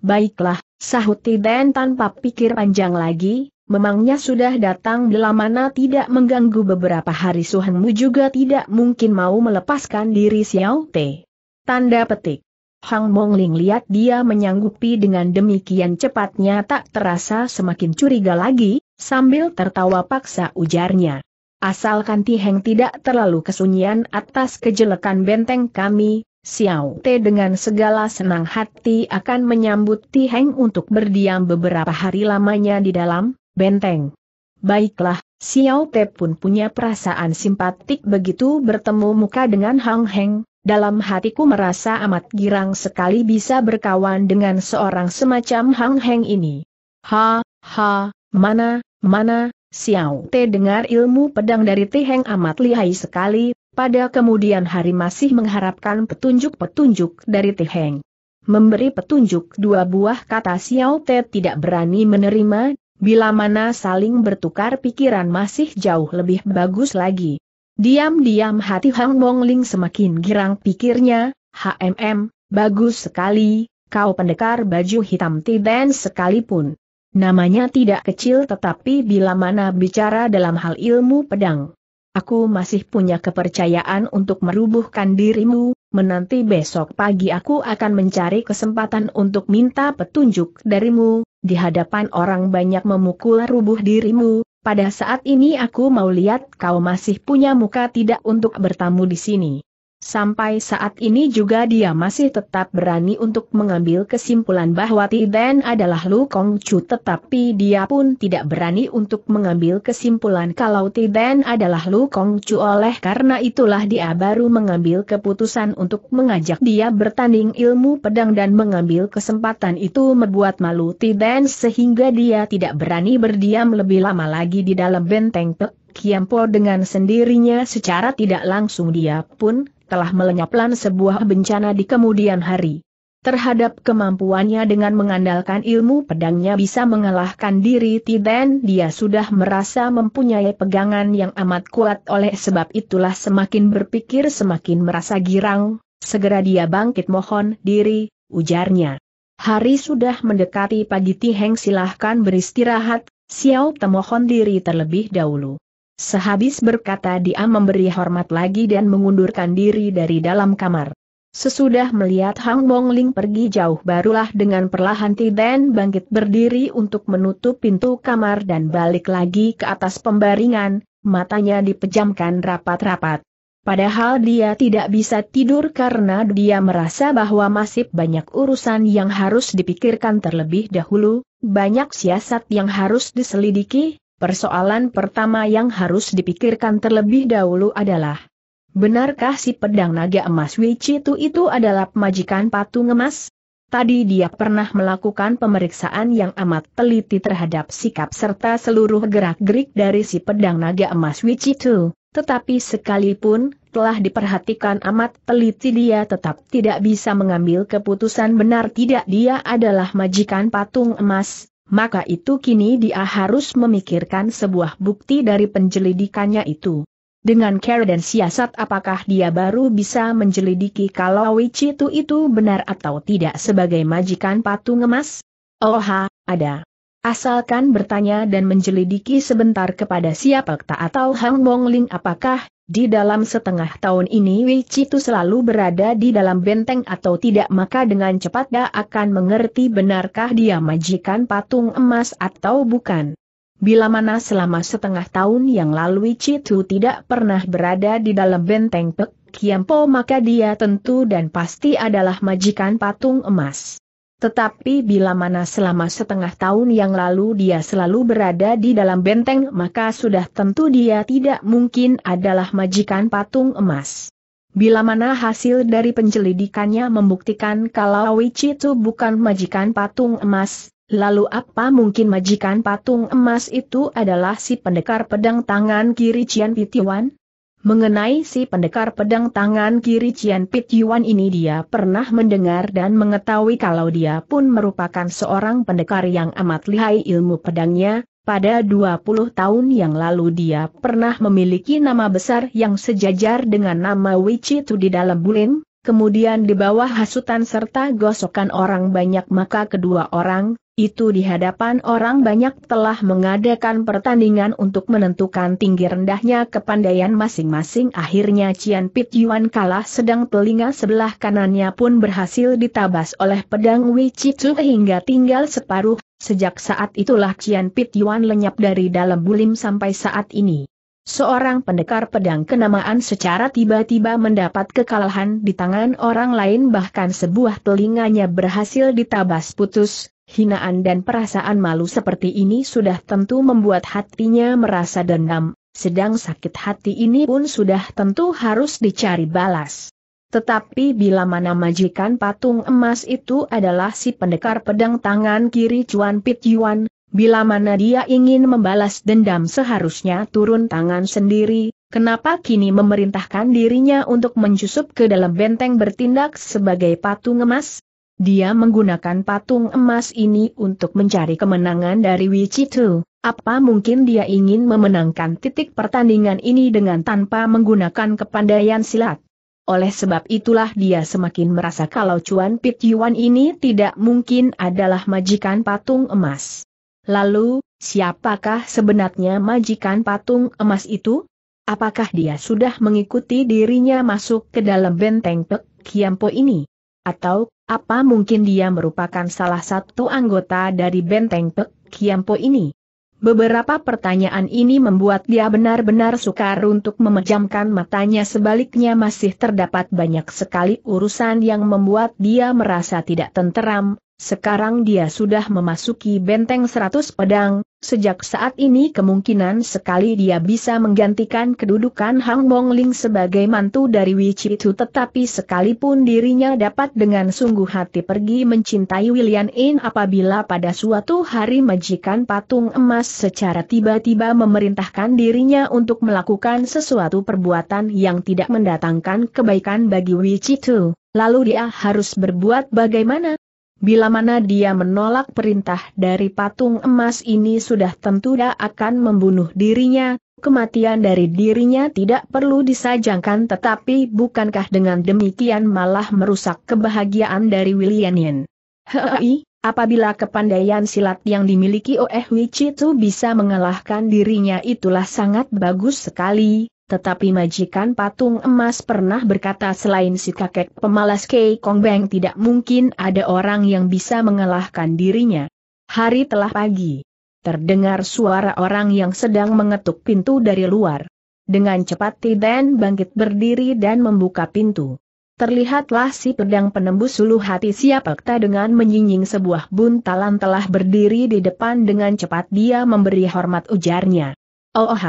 S1: Baiklah, sahut Ti Den tanpa pikir panjang lagi, memangnya sudah datang bila mana tidak mengganggu beberapa hari suhengmu juga tidak mungkin mau melepaskan diri Xiao Te. Tanda petik. Hang Mong Ling lihat dia menyanggupi dengan demikian cepatnya tak terasa semakin curiga lagi, sambil tertawa paksa ujarnya. Asalkan Ti Heng tidak terlalu kesunyian atas kejelekan benteng kami, Xiao Te dengan segala senang hati akan menyambut Ti Heng untuk berdiam beberapa hari lamanya di dalam benteng. Baiklah, Xiao Te pun punya perasaan simpatik begitu bertemu muka dengan Hang Heng, dalam hatiku merasa amat girang sekali bisa berkawan dengan seorang semacam Hang Heng ini. Ha, ha, mana, mana, Xiao Te dengar ilmu pedang dari Te Heng amat lihai sekali, pada kemudian hari masih mengharapkan petunjuk-petunjuk dari Te Heng. Memberi petunjuk dua buah kata Xiao Te tidak berani menerima, bila mana saling bertukar pikiran masih jauh lebih bagus lagi. Diam-diam hati Hang Ling semakin girang pikirnya, HMM, bagus sekali, kau pendekar baju hitam tiden sekalipun. Namanya tidak kecil tetapi bila mana bicara dalam hal ilmu pedang. Aku masih punya kepercayaan untuk merubuhkan dirimu, menanti besok pagi aku akan mencari kesempatan untuk minta petunjuk darimu, di hadapan orang banyak memukul rubuh dirimu, pada saat ini aku mau lihat kau masih punya muka tidak untuk bertamu di sini. Sampai saat ini juga dia masih tetap berani untuk mengambil kesimpulan bahwa Tiden adalah Lu Kong Chu tetapi dia pun tidak berani untuk mengambil kesimpulan kalau Tiden adalah Lu Kong Chu oleh karena itulah dia baru mengambil keputusan untuk mengajak dia bertanding ilmu pedang dan mengambil kesempatan itu membuat malu Tiden sehingga dia tidak berani berdiam lebih lama lagi di dalam benteng Kiampo dengan sendirinya secara tidak langsung dia pun telah melenyapkan sebuah bencana di kemudian hari. Terhadap kemampuannya dengan mengandalkan ilmu pedangnya bisa mengalahkan diri Tiden dia sudah merasa mempunyai pegangan yang amat kuat oleh sebab itulah semakin berpikir semakin merasa girang, segera dia bangkit mohon diri, ujarnya. Hari sudah mendekati pagi Tiheng silahkan beristirahat, Xiao temohon diri terlebih dahulu. Sehabis berkata dia memberi hormat lagi dan mengundurkan diri dari dalam kamar. Sesudah melihat Hang Ling pergi jauh barulah dengan perlahan Tiden bangkit berdiri untuk menutup pintu kamar dan balik lagi ke atas pembaringan, matanya dipejamkan rapat-rapat. Padahal dia tidak bisa tidur karena dia merasa bahwa masih banyak urusan yang harus dipikirkan terlebih dahulu, banyak siasat yang harus diselidiki, Persoalan pertama yang harus dipikirkan terlebih dahulu adalah, benarkah si pedang naga emas Wicitu itu adalah majikan patung emas? Tadi dia pernah melakukan pemeriksaan yang amat teliti terhadap sikap serta seluruh gerak-gerik dari si pedang naga emas itu, tetapi sekalipun telah diperhatikan amat teliti dia tetap tidak bisa mengambil keputusan benar tidak dia adalah majikan patung emas, maka itu kini dia harus memikirkan sebuah bukti dari penjelidikannya itu. Dengan care dan siasat apakah dia baru bisa menjelidiki kalau Wichitu itu benar atau tidak sebagai majikan patung emas? Oha, ada. Asalkan bertanya dan menjelidiki sebentar kepada siapa Kta atau Hang Ling apakah, di dalam setengah tahun ini Wei itu selalu berada di dalam benteng atau tidak maka dengan cepat dia akan mengerti benarkah dia majikan patung emas atau bukan. Bila mana selama setengah tahun yang lalu Wei itu tidak pernah berada di dalam benteng Pek Kiampo maka dia tentu dan pasti adalah majikan patung emas. Tetapi bila mana selama setengah tahun yang lalu dia selalu berada di dalam benteng maka sudah tentu dia tidak mungkin adalah majikan patung emas. Bila mana hasil dari penyelidikannya membuktikan kalau Wichi itu bukan majikan patung emas, lalu apa mungkin majikan patung emas itu adalah si pendekar pedang tangan kiri Cian Pitiwan? Mengenai si pendekar pedang tangan kiri Cian Pit Yuan ini dia pernah mendengar dan mengetahui kalau dia pun merupakan seorang pendekar yang amat lihai ilmu pedangnya, pada 20 tahun yang lalu dia pernah memiliki nama besar yang sejajar dengan nama Tu di dalam Bulim, kemudian di bawah hasutan serta gosokan orang banyak maka kedua orang, itu di hadapan orang banyak telah mengadakan pertandingan untuk menentukan tinggi rendahnya kepandaian masing-masing. Akhirnya Cian Pit Yuan kalah sedang telinga sebelah kanannya pun berhasil ditabas oleh pedang Wei Chitu hingga tinggal separuh. Sejak saat itulah Cian Pit Yuan lenyap dari dalam bulim sampai saat ini. Seorang pendekar pedang kenamaan secara tiba-tiba mendapat kekalahan di tangan orang lain bahkan sebuah telinganya berhasil ditabas putus, hinaan dan perasaan malu seperti ini sudah tentu membuat hatinya merasa dendam, sedang sakit hati ini pun sudah tentu harus dicari balas. Tetapi bila mana majikan patung emas itu adalah si pendekar pedang tangan kiri Cuan Pit Yuan, bila mana dia ingin membalas dendam seharusnya turun tangan sendiri, kenapa kini memerintahkan dirinya untuk menyusup ke dalam benteng bertindak sebagai patung emas? Dia menggunakan patung emas ini untuk mencari kemenangan dari Wichitu. Apa mungkin dia ingin memenangkan titik pertandingan ini dengan tanpa menggunakan kepandaian silat? Oleh sebab itulah dia semakin merasa kalau Cuan Pit Yuan ini tidak mungkin adalah majikan patung emas. Lalu, siapakah sebenarnya majikan patung emas itu? Apakah dia sudah mengikuti dirinya masuk ke dalam benteng Pek Kiampo ini? Atau apa mungkin dia merupakan salah satu anggota dari benteng Pek Kiampo ini? Beberapa pertanyaan ini membuat dia benar-benar sukar untuk memejamkan matanya sebaliknya masih terdapat banyak sekali urusan yang membuat dia merasa tidak tenteram, sekarang dia sudah memasuki benteng seratus pedang, sejak saat ini kemungkinan sekali dia bisa menggantikan kedudukan Hang Ling sebagai mantu dari itu tetapi sekalipun dirinya dapat dengan sungguh hati pergi mencintai William In apabila pada suatu hari majikan patung emas secara tiba-tiba memerintahkan dirinya untuk melakukan sesuatu perbuatan yang tidak mendatangkan kebaikan bagi itu, lalu dia harus berbuat bagaimana? Bila mana dia menolak perintah dari patung emas ini sudah tentu dia akan membunuh dirinya, kematian dari dirinya tidak perlu disajangkan tetapi bukankah dengan demikian malah merusak kebahagiaan dari William Hei, apabila kepandaian silat yang dimiliki oleh Wichitu bisa mengalahkan dirinya itulah sangat bagus sekali, tetapi majikan patung emas pernah berkata selain si kakek pemalas Kei Kong Beng tidak mungkin ada orang yang bisa mengalahkan dirinya. Hari telah pagi. Terdengar suara orang yang sedang mengetuk pintu dari luar. Dengan cepat Tiden bangkit berdiri dan membuka pintu. Terlihatlah si pedang penembus sulu hati siapakta dengan menyinying sebuah buntalan telah berdiri di depan dengan cepat dia memberi hormat ujarnya. Oh, oh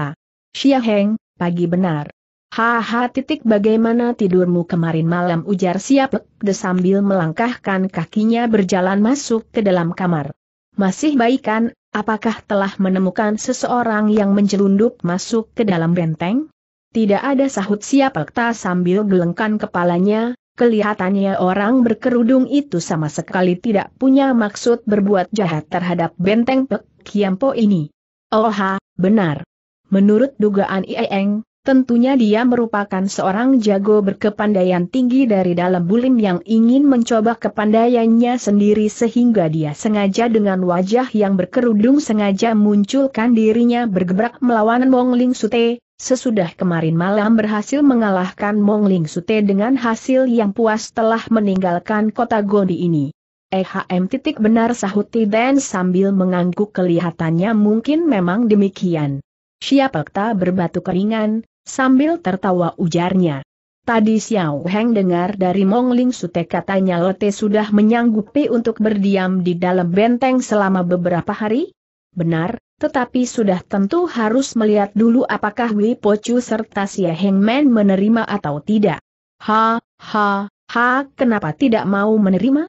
S1: Xia Heng, pagi benar. Haha titik bagaimana tidurmu kemarin malam ujar siap de sambil melangkahkan kakinya berjalan masuk ke dalam kamar. Masih baikan, apakah telah menemukan seseorang yang menjelundup masuk ke dalam benteng? Tidak ada sahut siap ta sambil gelengkan kepalanya, kelihatannya orang berkerudung itu sama sekali tidak punya maksud berbuat jahat terhadap benteng Pek Kiampo ini. Oh ha, benar. Menurut dugaan Ieng, tentunya dia merupakan seorang jago berkepandaian tinggi dari dalam bulim yang ingin mencoba kepandaiannya sendiri sehingga dia sengaja dengan wajah yang berkerudung sengaja munculkan dirinya bergebrak melawan Mong Ling Sute, sesudah kemarin malam berhasil mengalahkan Mong Ling Sute dengan hasil yang puas telah meninggalkan kota Gondi ini. Ehm titik benar sahut dan sambil mengangguk kelihatannya mungkin memang demikian. Siapakta berbatu keringan, sambil tertawa ujarnya. Tadi Xiao Heng dengar dari Mong Ling Sute katanya Lote sudah menyanggupi untuk berdiam di dalam benteng selama beberapa hari? Benar, tetapi sudah tentu harus melihat dulu apakah Wei Po Chu serta Xia Heng Men menerima atau tidak. Ha, ha, ha, kenapa tidak mau menerima?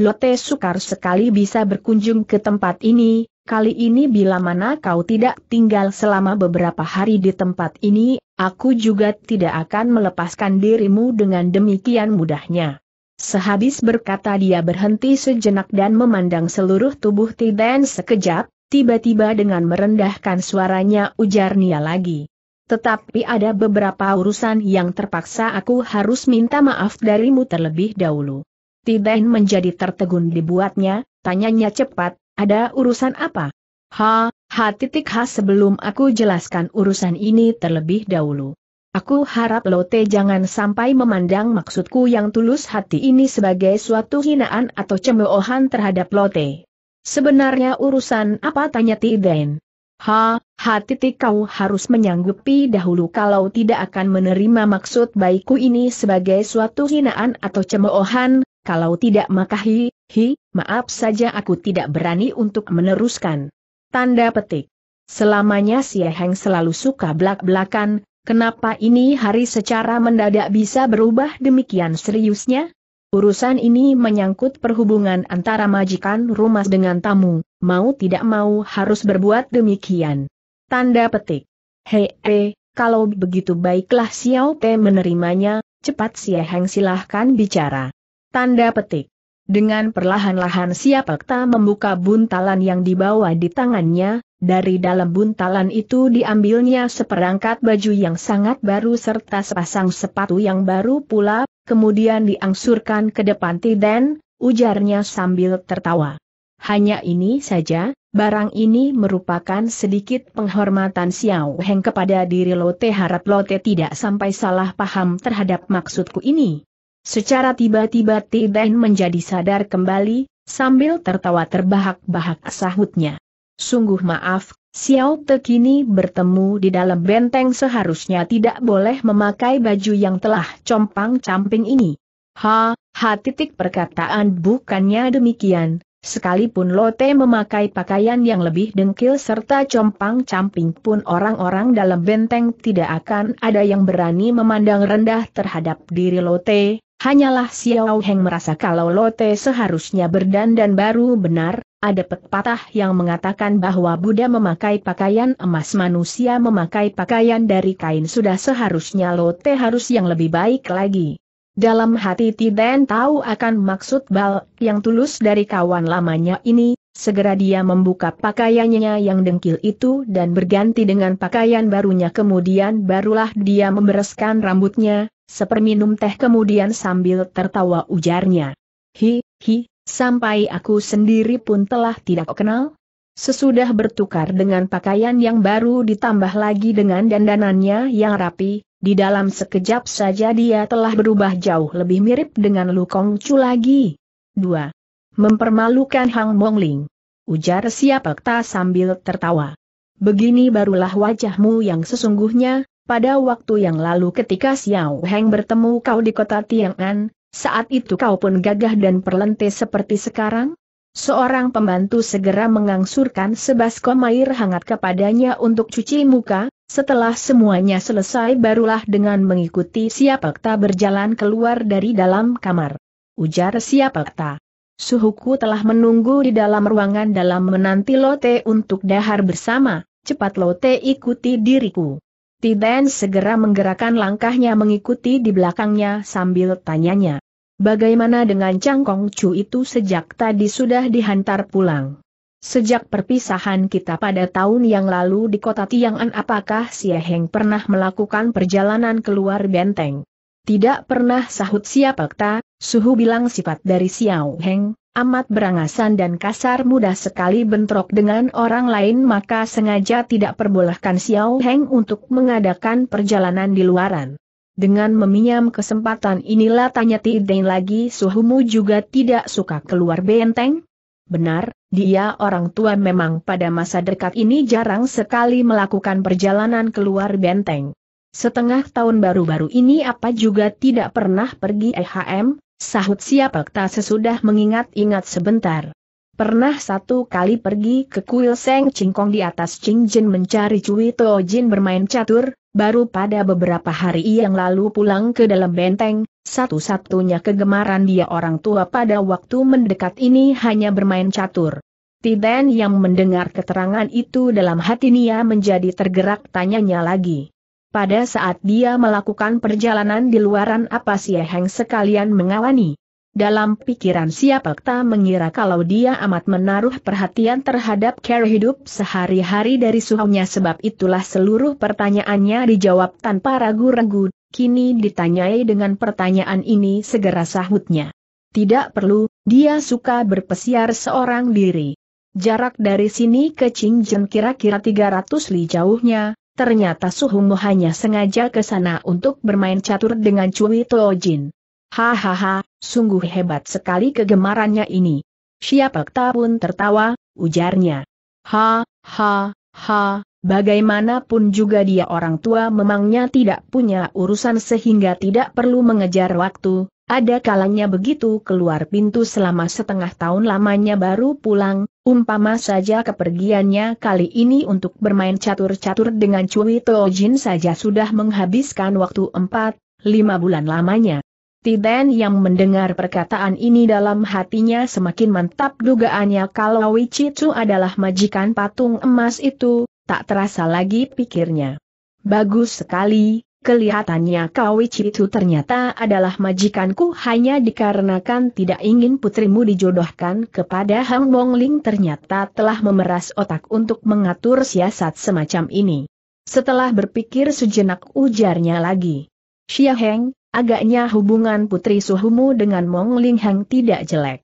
S1: Lote sukar sekali bisa berkunjung ke tempat ini, Kali ini bila mana kau tidak tinggal selama beberapa hari di tempat ini, aku juga tidak akan melepaskan dirimu dengan demikian mudahnya. Sehabis berkata dia berhenti sejenak dan memandang seluruh tubuh Tiden sekejap, tiba-tiba dengan merendahkan suaranya ujar Nia lagi. Tetapi ada beberapa urusan yang terpaksa aku harus minta maaf darimu terlebih dahulu. Tiden menjadi tertegun dibuatnya, tanyanya cepat, ada urusan apa? Ha, ha titik ha sebelum aku jelaskan urusan ini terlebih dahulu. Aku harap Lote jangan sampai memandang maksudku yang tulus hati ini sebagai suatu hinaan atau cemoohan terhadap Lote. Sebenarnya urusan apa tanya Tiden? Ha, ha titik kau harus menyanggupi dahulu kalau tidak akan menerima maksud baikku ini sebagai suatu hinaan atau cemoohan, kalau tidak makahi, Hi, maaf saja aku tidak berani untuk meneruskan. Tanda petik. Selamanya si Heng selalu suka belak-belakan, kenapa ini hari secara mendadak bisa berubah demikian seriusnya? Urusan ini menyangkut perhubungan antara majikan rumah dengan tamu, mau tidak mau harus berbuat demikian. Tanda petik. Hei, he, kalau begitu baiklah Xiao Te menerimanya, cepat si Heng silahkan bicara. Tanda petik. Dengan perlahan-lahan Siapakta membuka buntalan yang dibawa di tangannya, dari dalam buntalan itu diambilnya seperangkat baju yang sangat baru serta sepasang sepatu yang baru pula, kemudian diangsurkan ke depan Tiden, ujarnya sambil tertawa. Hanya ini saja, barang ini merupakan sedikit penghormatan Xiao Heng kepada diri Lote harap Lote tidak sampai salah paham terhadap maksudku ini. Secara tiba-tiba Tidain menjadi sadar kembali, sambil tertawa terbahak-bahak sahutnya. Sungguh maaf, Xiao Te kini bertemu di dalam benteng seharusnya tidak boleh memakai baju yang telah compang-camping ini. Ha, ha titik perkataan bukannya demikian, sekalipun Lote memakai pakaian yang lebih dengkil serta compang-camping pun orang-orang dalam benteng tidak akan ada yang berani memandang rendah terhadap diri Lote, Hanyalah Xiao Heng merasa kalau Lote seharusnya berdandan baru benar, ada pepatah yang mengatakan bahwa Buddha memakai pakaian emas manusia memakai pakaian dari kain sudah seharusnya Lote harus yang lebih baik lagi. Dalam hati Tiden tahu akan maksud bal yang tulus dari kawan lamanya ini, Segera dia membuka pakaiannya yang dengkil itu dan berganti dengan pakaian barunya kemudian barulah dia membereskan rambutnya, seperminum teh kemudian sambil tertawa ujarnya. Hi, hi, sampai aku sendiri pun telah tidak kenal. Sesudah bertukar dengan pakaian yang baru ditambah lagi dengan dandanannya yang rapi, di dalam sekejap saja dia telah berubah jauh lebih mirip dengan Lukong Chu lagi. 2. Mempermalukan Hang Mongling. Ujar Siapakta sambil tertawa. Begini barulah wajahmu yang sesungguhnya, pada waktu yang lalu ketika Xiao Heng bertemu kau di kota Tiang'an, saat itu kau pun gagah dan perlente seperti sekarang? Seorang pembantu segera mengangsurkan sebaskom air hangat kepadanya untuk cuci muka, setelah semuanya selesai barulah dengan mengikuti Siapakta berjalan keluar dari dalam kamar. Ujar Siapakta. Suhuku telah menunggu di dalam ruangan dalam menanti Lote untuk dahar bersama, cepat Lote ikuti diriku. Tiden segera menggerakkan langkahnya mengikuti di belakangnya sambil tanyanya. Bagaimana dengan Cangkong Chu itu sejak tadi sudah dihantar pulang? Sejak perpisahan kita pada tahun yang lalu di kota Tiang'an apakah si Heng pernah melakukan perjalanan keluar benteng? Tidak pernah sahut siapa ta, Suhu bilang sifat dari Xiao Heng, amat berangasan dan kasar mudah sekali bentrok dengan orang lain maka sengaja tidak perbolehkan Xiao Heng untuk mengadakan perjalanan di luaran. Dengan meminjam kesempatan inilah tanya Tideng lagi suhumu juga tidak suka keluar benteng? Benar, dia orang tua memang pada masa dekat ini jarang sekali melakukan perjalanan keluar benteng. Setengah tahun baru-baru ini apa juga tidak pernah pergi EHM, Sahut siapa tak sesudah mengingat-ingat sebentar. Pernah satu kali pergi ke kuil Seng Cingkong di atas Cingjin mencari Cui Jin bermain catur, baru pada beberapa hari yang lalu pulang ke dalam benteng, satu-satunya kegemaran dia orang tua pada waktu mendekat ini hanya bermain catur. Tiden yang mendengar keterangan itu dalam hati Nia menjadi tergerak tanyanya lagi. Pada saat dia melakukan perjalanan di luaran apa si Heng sekalian mengawani. Dalam pikiran siapa tak mengira kalau dia amat menaruh perhatian terhadap care hidup sehari-hari dari suhunya sebab itulah seluruh pertanyaannya dijawab tanpa ragu-ragu, kini ditanyai dengan pertanyaan ini segera sahutnya. Tidak perlu, dia suka berpesiar seorang diri. Jarak dari sini ke Qingjen kira-kira 300 li jauhnya, ternyata Suhumo hanya sengaja ke sana untuk bermain catur dengan Cui Tojin. Hahaha, sungguh hebat sekali kegemarannya ini. Siapa tak pun tertawa, ujarnya. Ha, ha, ha, bagaimanapun juga dia orang tua memangnya tidak punya urusan sehingga tidak perlu mengejar waktu, ada kalanya begitu keluar pintu selama setengah tahun lamanya baru pulang, Umpama saja kepergiannya kali ini untuk bermain catur-catur dengan Cui Jin saja sudah menghabiskan waktu 4, 5 bulan lamanya. Tiden yang mendengar perkataan ini dalam hatinya semakin mantap dugaannya kalau Wicicu adalah majikan patung emas itu, tak terasa lagi pikirnya. Bagus sekali, Kelihatannya Ichi itu ternyata adalah majikanku hanya dikarenakan tidak ingin putrimu dijodohkan kepada Hang Mongling ternyata telah memeras otak untuk mengatur siasat semacam ini. Setelah berpikir sejenak ujarnya lagi. Xia Heng, agaknya hubungan putri suhumu dengan Mongling Hang tidak jelek.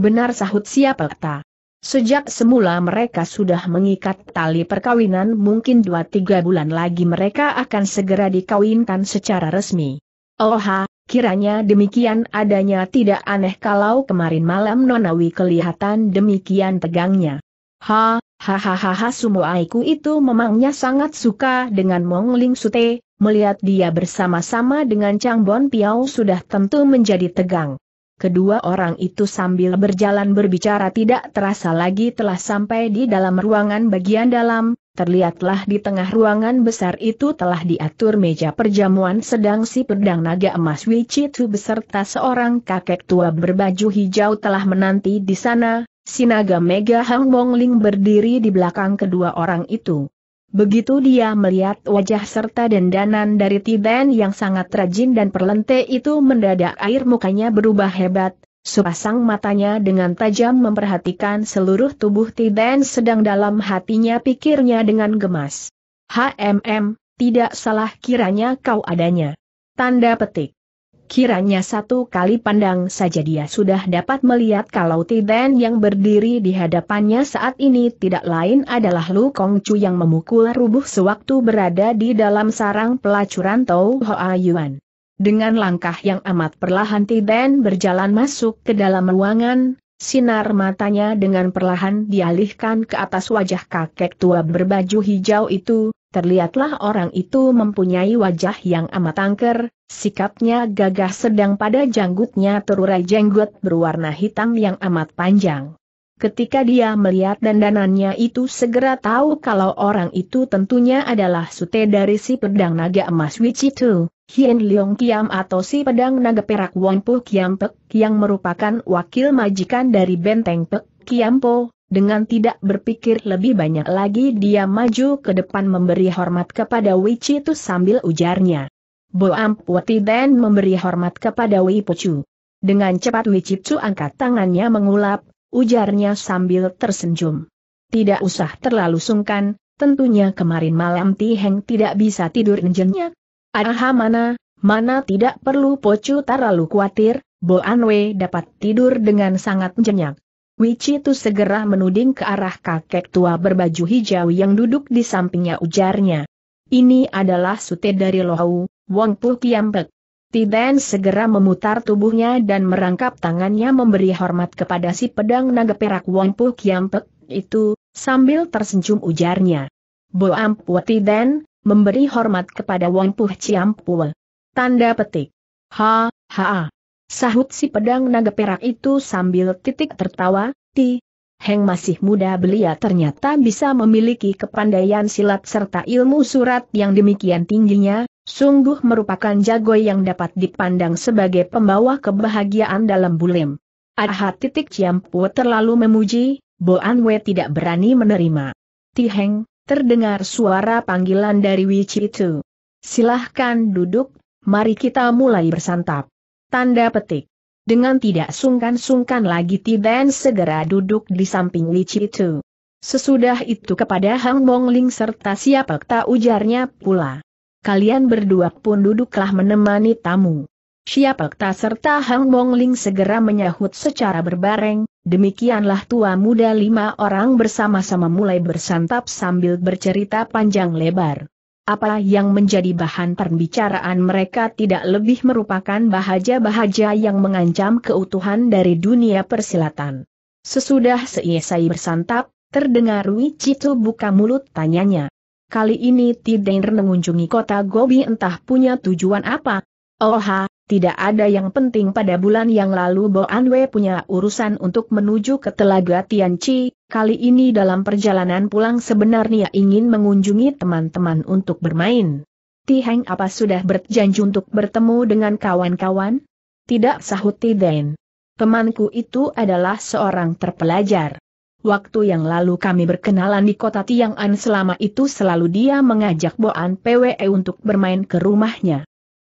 S1: Benar sahut siapa tak? Sejak semula mereka sudah mengikat tali perkawinan mungkin 2-3 bulan lagi mereka akan segera dikawinkan secara resmi. Oha, kiranya demikian adanya tidak aneh kalau kemarin malam Nonawi kelihatan demikian tegangnya. Ha, ha ha ha ha itu memangnya sangat suka dengan Mong Ling Sute, melihat dia bersama-sama dengan Chang Bon Piao sudah tentu menjadi tegang. Kedua orang itu sambil berjalan berbicara tidak terasa lagi telah sampai di dalam ruangan bagian dalam, terlihatlah di tengah ruangan besar itu telah diatur meja perjamuan sedang si pedang naga emas Wichitu beserta seorang kakek tua berbaju hijau telah menanti di sana, si naga Mega Hang Mongling berdiri di belakang kedua orang itu. Begitu dia melihat wajah serta dendanan dari Tiben yang sangat rajin dan perlente itu mendadak air mukanya berubah hebat, sepasang matanya dengan tajam memperhatikan seluruh tubuh Tiben sedang dalam hatinya pikirnya dengan gemas. HMM, tidak salah kiranya kau adanya. Tanda petik. Kiranya satu kali pandang saja dia sudah dapat melihat kalau Tiden yang berdiri di hadapannya saat ini tidak lain adalah Lu Kong Chu yang memukul rubuh sewaktu berada di dalam sarang pelacuran Tau Hoa Yuan. Dengan langkah yang amat perlahan Tiden berjalan masuk ke dalam ruangan, sinar matanya dengan perlahan dialihkan ke atas wajah kakek tua berbaju hijau itu, terlihatlah orang itu mempunyai wajah yang amat angker, sikapnya gagah sedang pada janggutnya terurai jenggot berwarna hitam yang amat panjang. Ketika dia melihat dandanannya itu segera tahu kalau orang itu tentunya adalah sute dari si pedang naga emas Wichitu, Hien Leong Kiam atau si pedang naga perak Wong Pu Kiam Pek yang merupakan wakil majikan dari benteng Pek Po. Dengan tidak berpikir lebih banyak lagi dia maju ke depan memberi hormat kepada itu sambil ujarnya. Ampuati dan memberi hormat kepada Chu. Dengan cepat Wicitu angkat tangannya mengulap, ujarnya sambil tersenyum. Tidak usah terlalu sungkan, tentunya kemarin malam Ti Heng tidak bisa tidur njenyak. Aha mana, mana tidak perlu Pocu terlalu khawatir, Bo Anwe dapat tidur dengan sangat nyenyak. Wichi itu segera menuding ke arah kakek tua berbaju hijau yang duduk di sampingnya ujarnya. Ini adalah sute dari Lohau, Wong Puh Kiampek. Tiden segera memutar tubuhnya dan merangkap tangannya memberi hormat kepada si pedang naga perak Wong Puh Kiampek itu, sambil tersenyum ujarnya. Bo Ampua Tiden, memberi hormat kepada Wong Puh Ciampua. Tanda petik. Ha, ha. Sahut si pedang naga perak itu sambil titik tertawa, Ti, Heng masih muda belia ternyata bisa memiliki kepandaian silat serta ilmu surat yang demikian tingginya, sungguh merupakan jago yang dapat dipandang sebagai pembawa kebahagiaan dalam bulim. Aha titik Ciampu terlalu memuji, Boan anwe tidak berani menerima. Ti Heng, terdengar suara panggilan dari itu. Silahkan duduk, mari kita mulai bersantap. Tanda petik. Dengan tidak sungkan-sungkan lagi Tiben segera duduk di samping Li Chitu. Sesudah itu kepada Hang Ling serta siapa tak ujarnya pula. Kalian berdua pun duduklah menemani tamu. Siapa tak serta Hang Ling segera menyahut secara berbareng, demikianlah tua muda lima orang bersama-sama mulai bersantap sambil bercerita panjang lebar. Apa yang menjadi bahan perbicaraan mereka tidak lebih merupakan bahaja-bahaja yang mengancam keutuhan dari dunia persilatan. Sesudah selesai bersantap, terdengar Wicitu buka mulut tanyanya. Kali ini Tiden mengunjungi kota Gobi entah punya tujuan apa. Oh ha, tidak ada yang penting pada bulan yang lalu Bo Anwe punya urusan untuk menuju ke Telaga Tianchi, kali ini dalam perjalanan pulang sebenarnya ingin mengunjungi teman-teman untuk bermain. Ti Tiheng apa sudah berjanji untuk bertemu dengan kawan-kawan? Tidak sahut Ti Den. Temanku itu adalah seorang terpelajar. Waktu yang lalu kami berkenalan di kota Tiang'an selama itu selalu dia mengajak Boan PWE untuk bermain ke rumahnya.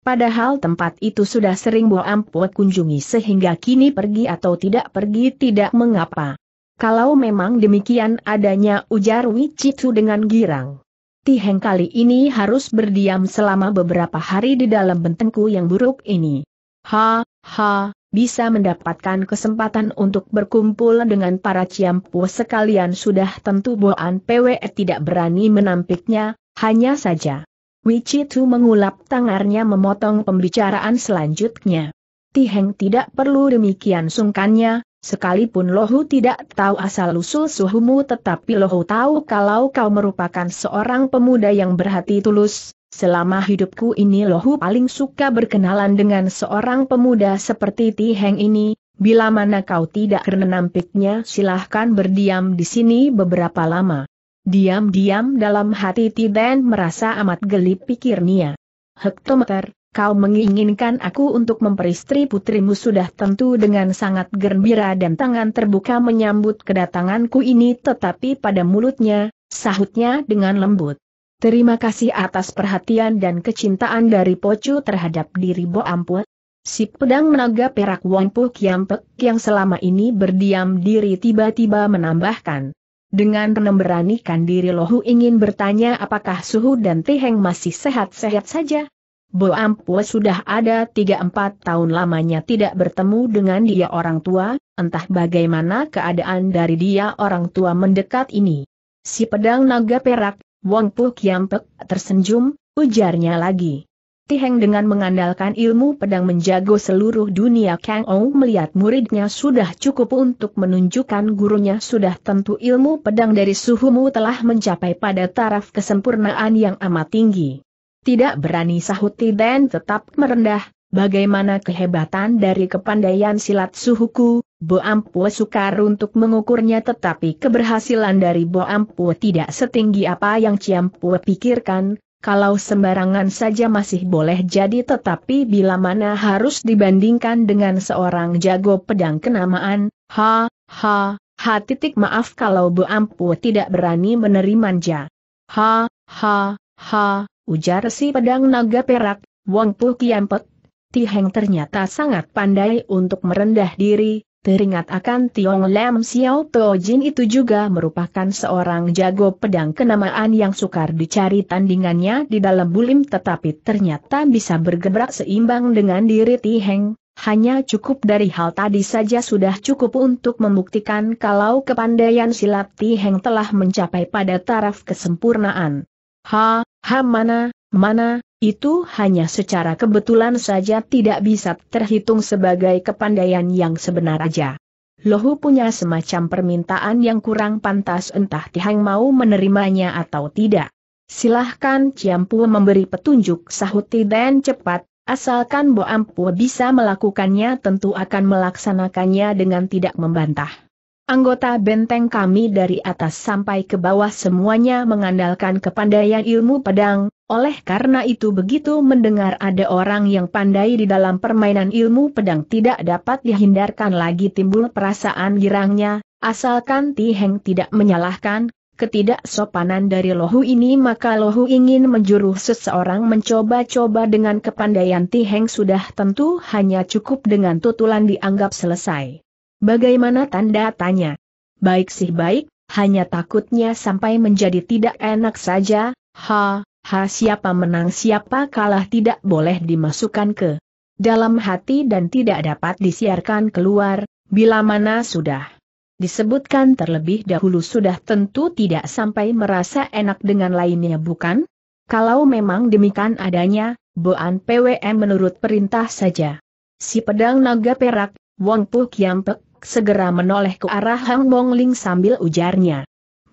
S1: Padahal tempat itu sudah sering Bo Ampot kunjungi sehingga kini pergi atau tidak pergi tidak mengapa. Kalau memang demikian adanya ujar Wicitsu dengan girang. Tiheng kali ini harus berdiam selama beberapa hari di dalam bentengku yang buruk ini. Ha, ha, bisa mendapatkan kesempatan untuk berkumpul dengan para ciampu sekalian sudah tentu Boan PWE tidak berani menampiknya, hanya saja. Tu mengulap tangannya memotong pembicaraan selanjutnya. Tiheng tidak perlu demikian sungkannya, sekalipun Lohu tidak tahu asal-usul suhumu tetapi Lohu tahu kalau kau merupakan seorang pemuda yang berhati tulus, selama hidupku ini Lohu paling suka berkenalan dengan seorang pemuda seperti Tiheng ini, bila mana kau tidak kerenampiknya, silahkan berdiam di sini beberapa lama. Diam-diam dalam hati Tiden merasa amat geli pikirnya. Hektometer, kau menginginkan aku untuk memperistri putrimu sudah tentu dengan sangat gembira dan tangan terbuka menyambut kedatanganku ini tetapi pada mulutnya, sahutnya dengan lembut. Terima kasih atas perhatian dan kecintaan dari Pocu terhadap diri Bo Amput. Si pedang menaga perak Wong Pu Pek yang selama ini berdiam diri tiba-tiba menambahkan. Dengan penemberanikan diri Lohu ingin bertanya apakah Suhu dan Tiheng masih sehat-sehat saja? Bo Ampua sudah ada 3-4 tahun lamanya tidak bertemu dengan dia orang tua, entah bagaimana keadaan dari dia orang tua mendekat ini. Si pedang naga perak, Wong Pu Kiampek tersenyum, ujarnya lagi. Tiheng dengan mengandalkan ilmu pedang menjago seluruh dunia Kang Ou melihat muridnya sudah cukup untuk menunjukkan gurunya sudah tentu ilmu pedang dari suhumu telah mencapai pada taraf kesempurnaan yang amat tinggi. Tidak berani sahut dan tetap merendah, bagaimana kehebatan dari kepandaian silat suhuku, Boampu sukar untuk mengukurnya tetapi keberhasilan dari Boampu tidak setinggi apa yang Ciampu pikirkan, kalau sembarangan saja masih boleh jadi tetapi bila mana harus dibandingkan dengan seorang jago pedang kenamaan, ha, ha, ha titik maaf kalau Bu Ampu tidak berani menerima ja. Ha, ha, ha, ujar si pedang naga perak, Wong Pu Kiampet. Tiheng ternyata sangat pandai untuk merendah diri, Teringat akan Tiong Lam Xiao Jin itu juga merupakan seorang jago pedang kenamaan yang sukar dicari tandingannya di dalam bulim tetapi ternyata bisa bergerak seimbang dengan diri Ti Heng, hanya cukup dari hal tadi saja sudah cukup untuk membuktikan kalau kepandaian silat Ti Heng telah mencapai pada taraf kesempurnaan. Ha, ha mana, mana, itu hanya secara kebetulan saja tidak bisa terhitung sebagai kepandaian yang sebenar aja. Lohu punya semacam permintaan yang kurang pantas entah Tihang mau menerimanya atau tidak. Silahkan Ciampu memberi petunjuk sahut dan cepat, asalkan Bo Ampu bisa melakukannya tentu akan melaksanakannya dengan tidak membantah. Anggota benteng kami dari atas sampai ke bawah semuanya mengandalkan kepandaian ilmu pedang, oleh karena itu begitu mendengar ada orang yang pandai di dalam permainan ilmu pedang tidak dapat dihindarkan lagi timbul perasaan girangnya, asalkan Ti Heng tidak menyalahkan, ketidaksopanan dari lohu ini maka lohu ingin menjuruh seseorang mencoba-coba dengan kepandaian Ti Heng sudah tentu hanya cukup dengan tutulan dianggap selesai. Bagaimana tanda tanya? Baik sih baik, hanya takutnya sampai menjadi tidak enak saja, ha, ha siapa menang siapa kalah tidak boleh dimasukkan ke dalam hati dan tidak dapat disiarkan keluar, bila mana sudah disebutkan terlebih dahulu sudah tentu tidak sampai merasa enak dengan lainnya bukan? Kalau memang demikian adanya, Boan PWM menurut perintah saja. Si pedang naga perak, Wong Puh Kiam Pek, segera menoleh ke arah Hang Mongling sambil ujarnya.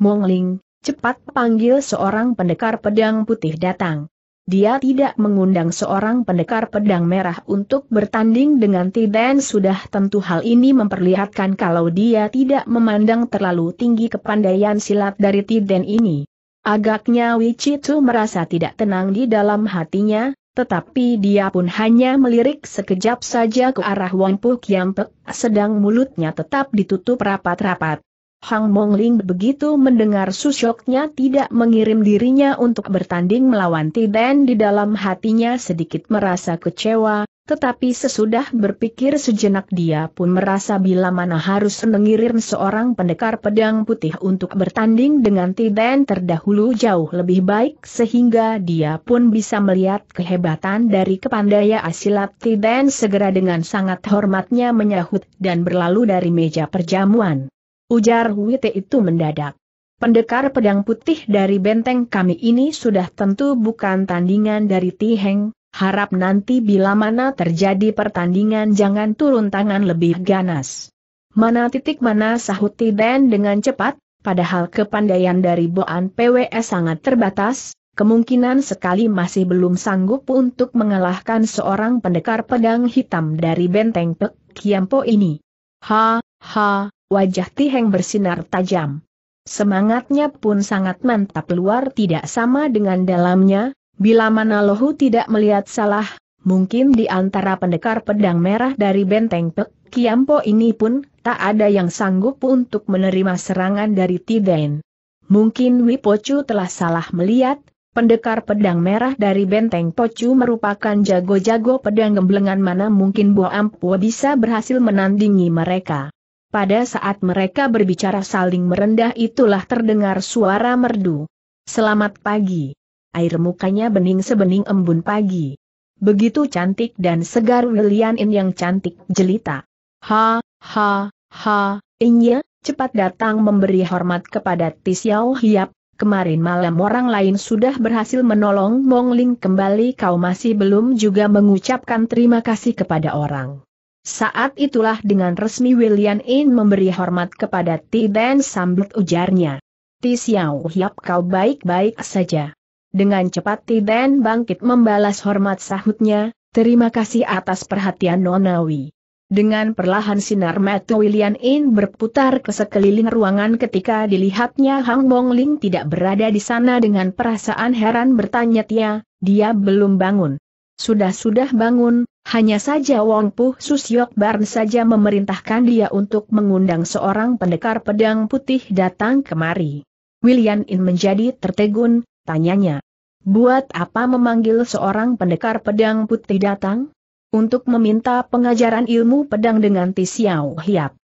S1: Mongling, cepat panggil seorang pendekar pedang putih datang. Dia tidak mengundang seorang pendekar pedang merah untuk bertanding dengan Tiden sudah tentu hal ini memperlihatkan kalau dia tidak memandang terlalu tinggi kepandaian silat dari Tiden ini. Agaknya Wichitu merasa tidak tenang di dalam hatinya, tetapi dia pun hanya melirik sekejap saja ke arah Wang Pu Kiam Pek, sedang mulutnya tetap ditutup rapat-rapat. Hang Mong Ling begitu mendengar susoknya tidak mengirim dirinya untuk bertanding melawan Tiden di dalam hatinya sedikit merasa kecewa, tetapi sesudah berpikir sejenak dia pun merasa bila mana harus mengirim seorang pendekar pedang putih untuk bertanding dengan Tiden terdahulu jauh lebih baik sehingga dia pun bisa melihat kehebatan dari kepandaian asilat Tiden segera dengan sangat hormatnya menyahut dan berlalu dari meja perjamuan. Ujar Wite itu mendadak. Pendekar pedang putih dari benteng kami ini sudah tentu bukan tandingan dari Tiheng, harap nanti bila mana terjadi pertandingan jangan turun tangan lebih ganas. Mana titik mana sahut Tiden dengan cepat, padahal kepandaian dari Boan PWS sangat terbatas, kemungkinan sekali masih belum sanggup untuk mengalahkan seorang pendekar pedang hitam dari benteng Pek Kiampo ini. Ha, ha, wajah Tiheng bersinar tajam. Semangatnya pun sangat mantap luar tidak sama dengan dalamnya, Bila mana Manalohu tidak melihat salah, mungkin di antara pendekar pedang merah dari benteng Pek Kiampo ini pun, tak ada yang sanggup untuk menerima serangan dari Tiden. Mungkin Wipocu telah salah melihat, pendekar pedang merah dari benteng Pocu merupakan jago-jago pedang gemblengan mana mungkin Bo Ampo bisa berhasil menandingi mereka. Pada saat mereka berbicara saling merendah itulah terdengar suara merdu. Selamat pagi air mukanya bening sebening embun pagi. Begitu cantik dan segar William In yang cantik jelita. Ha, ha, ha, Inye, ya, cepat datang memberi hormat kepada Tisiao Hiap, kemarin malam orang lain sudah berhasil menolong Mong Ling kembali kau masih belum juga mengucapkan terima kasih kepada orang. Saat itulah dengan resmi William In memberi hormat kepada Ti Dan sambut ujarnya. Ti Xiao Hiap kau baik-baik saja. Dengan cepat Tiben bangkit membalas hormat sahutnya, terima kasih atas perhatian Nonawi. Dengan perlahan sinar mata William In berputar ke sekeliling ruangan ketika dilihatnya Hang Ling tidak berada di sana dengan perasaan heran bertanya Tia, dia belum bangun. Sudah-sudah bangun, hanya saja Wong Puh Susyok Barn saja memerintahkan dia untuk mengundang seorang pendekar pedang putih datang kemari. William In menjadi tertegun, tanyanya. Buat apa memanggil seorang pendekar pedang putih datang? Untuk meminta pengajaran ilmu pedang dengan Tisiao Hiap.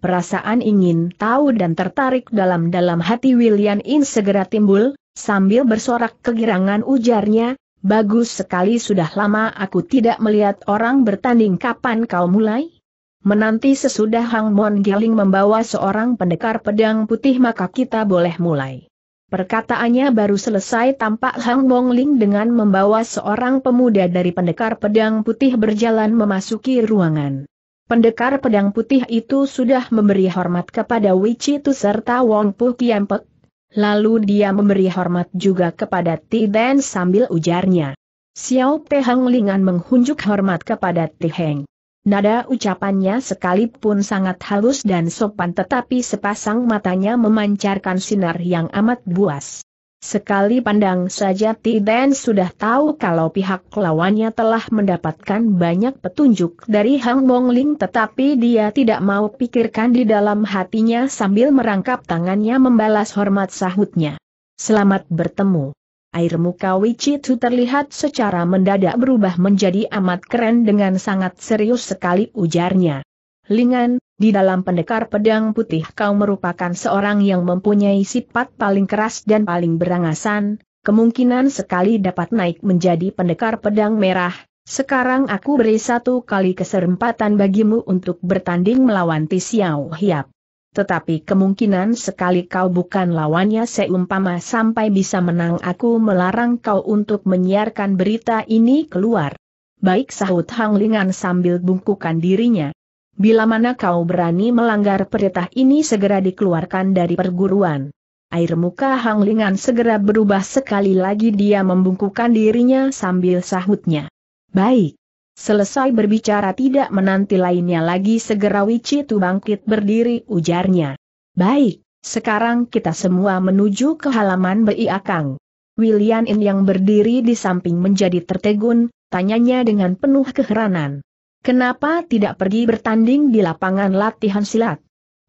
S1: Perasaan ingin tahu dan tertarik dalam-dalam hati William In segera timbul, sambil bersorak kegirangan ujarnya, Bagus sekali sudah lama aku tidak melihat orang bertanding kapan kau mulai? Menanti sesudah Hang Mon Geling membawa seorang pendekar pedang putih maka kita boleh mulai. Perkataannya baru selesai tampak Hang Bong Ling dengan membawa seorang pemuda dari pendekar pedang putih berjalan memasuki ruangan. Pendekar pedang putih itu sudah memberi hormat kepada Tu serta Wong Puh Kiampek. Lalu dia memberi hormat juga kepada Ti Dan sambil ujarnya. Xiao Pe Hang Lingan menghunjuk hormat kepada Ti Heng. Nada ucapannya sekalipun sangat halus dan sopan tetapi sepasang matanya memancarkan sinar yang amat buas. Sekali pandang saja Tiden sudah tahu kalau pihak lawannya telah mendapatkan banyak petunjuk dari Hang Ling, tetapi dia tidak mau pikirkan di dalam hatinya sambil merangkap tangannya membalas hormat sahutnya. Selamat bertemu air muka tu terlihat secara mendadak berubah menjadi amat keren dengan sangat serius sekali ujarnya. Lingan, di dalam pendekar pedang putih kau merupakan seorang yang mempunyai sifat paling keras dan paling berangasan, kemungkinan sekali dapat naik menjadi pendekar pedang merah, sekarang aku beri satu kali kesempatan bagimu untuk bertanding melawan Tisiao Hiap. Tetapi kemungkinan sekali kau bukan lawannya seumpama sampai bisa menang aku melarang kau untuk menyiarkan berita ini keluar. Baik sahut Hang Lingan sambil bungkukan dirinya. Bila mana kau berani melanggar perintah ini segera dikeluarkan dari perguruan. Air muka Hang Lingan segera berubah sekali lagi dia membungkukan dirinya sambil sahutnya. Baik. Selesai berbicara tidak menanti lainnya lagi segera Wicitu bangkit berdiri ujarnya. Baik, sekarang kita semua menuju ke halaman BI Akang. William In yang berdiri di samping menjadi tertegun, tanyanya dengan penuh keheranan. Kenapa tidak pergi bertanding di lapangan latihan silat?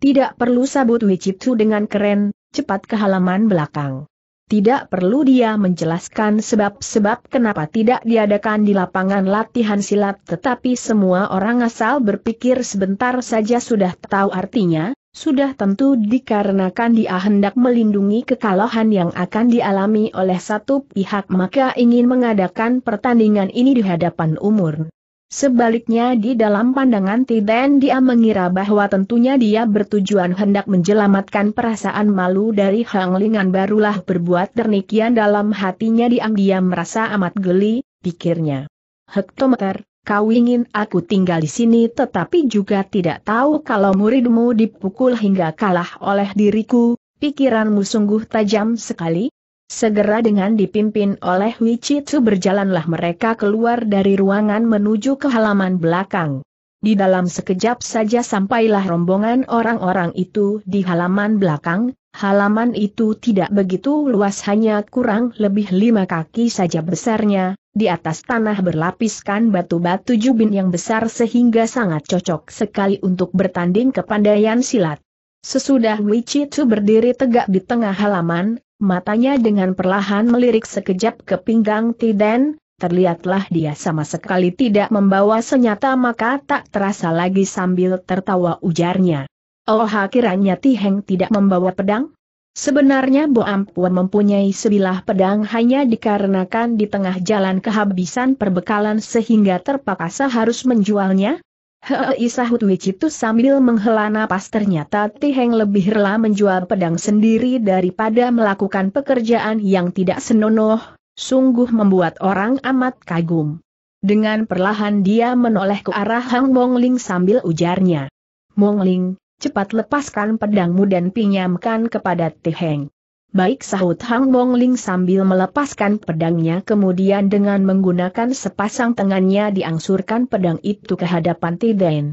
S1: Tidak perlu sabut Wicitu dengan keren, cepat ke halaman belakang tidak perlu dia menjelaskan sebab-sebab kenapa tidak diadakan di lapangan latihan silat tetapi semua orang asal berpikir sebentar saja sudah tahu artinya, sudah tentu dikarenakan dia hendak melindungi kekalahan yang akan dialami oleh satu pihak maka ingin mengadakan pertandingan ini di hadapan umur. Sebaliknya di dalam pandangan Tiden dia mengira bahwa tentunya dia bertujuan hendak menjelamatkan perasaan malu dari Hang Lingan barulah berbuat demikian dalam hatinya diam-diam merasa amat geli, pikirnya. Hektometer, kau ingin aku tinggal di sini tetapi juga tidak tahu kalau muridmu dipukul hingga kalah oleh diriku, pikiranmu sungguh tajam sekali, Segera dengan dipimpin oleh Wichitsu berjalanlah mereka keluar dari ruangan menuju ke halaman belakang. Di dalam sekejap saja sampailah rombongan orang-orang itu di halaman belakang, halaman itu tidak begitu luas hanya kurang lebih lima kaki saja besarnya, di atas tanah berlapiskan batu-batu jubin yang besar sehingga sangat cocok sekali untuk bertanding kepandaian silat. Sesudah Wichitsu berdiri tegak di tengah halaman, matanya dengan perlahan melirik sekejap ke pinggang Tiden, terlihatlah dia sama sekali tidak membawa senjata maka tak terasa lagi sambil tertawa ujarnya. Oh Ti Tiheng tidak membawa pedang? Sebenarnya Bo Ampuan mempunyai sebilah pedang hanya dikarenakan di tengah jalan kehabisan perbekalan sehingga terpaksa harus menjualnya, Hei sahut Micitus sambil menghela napas ternyata Tiheng lebih rela menjual pedang sendiri daripada melakukan pekerjaan yang tidak senonoh, sungguh membuat orang amat kagum. Dengan perlahan dia menoleh ke arah Hang Mongling sambil ujarnya. Mongling, cepat lepaskan pedangmu dan pinjamkan kepada Tiheng. Baik sahut Hang Bong Ling sambil melepaskan pedangnya kemudian dengan menggunakan sepasang tangannya diangsurkan pedang itu ke hadapan Tiden.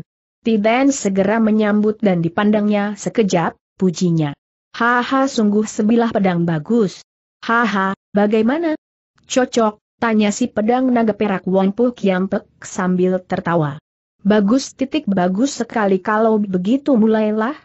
S1: Tiden segera menyambut dan dipandangnya sekejap, pujinya. Haha sungguh sebilah pedang bagus. Haha, bagaimana? Cocok, tanya si pedang naga perak Wong Kiam Kiampek sambil tertawa. Bagus titik bagus sekali kalau begitu mulailah,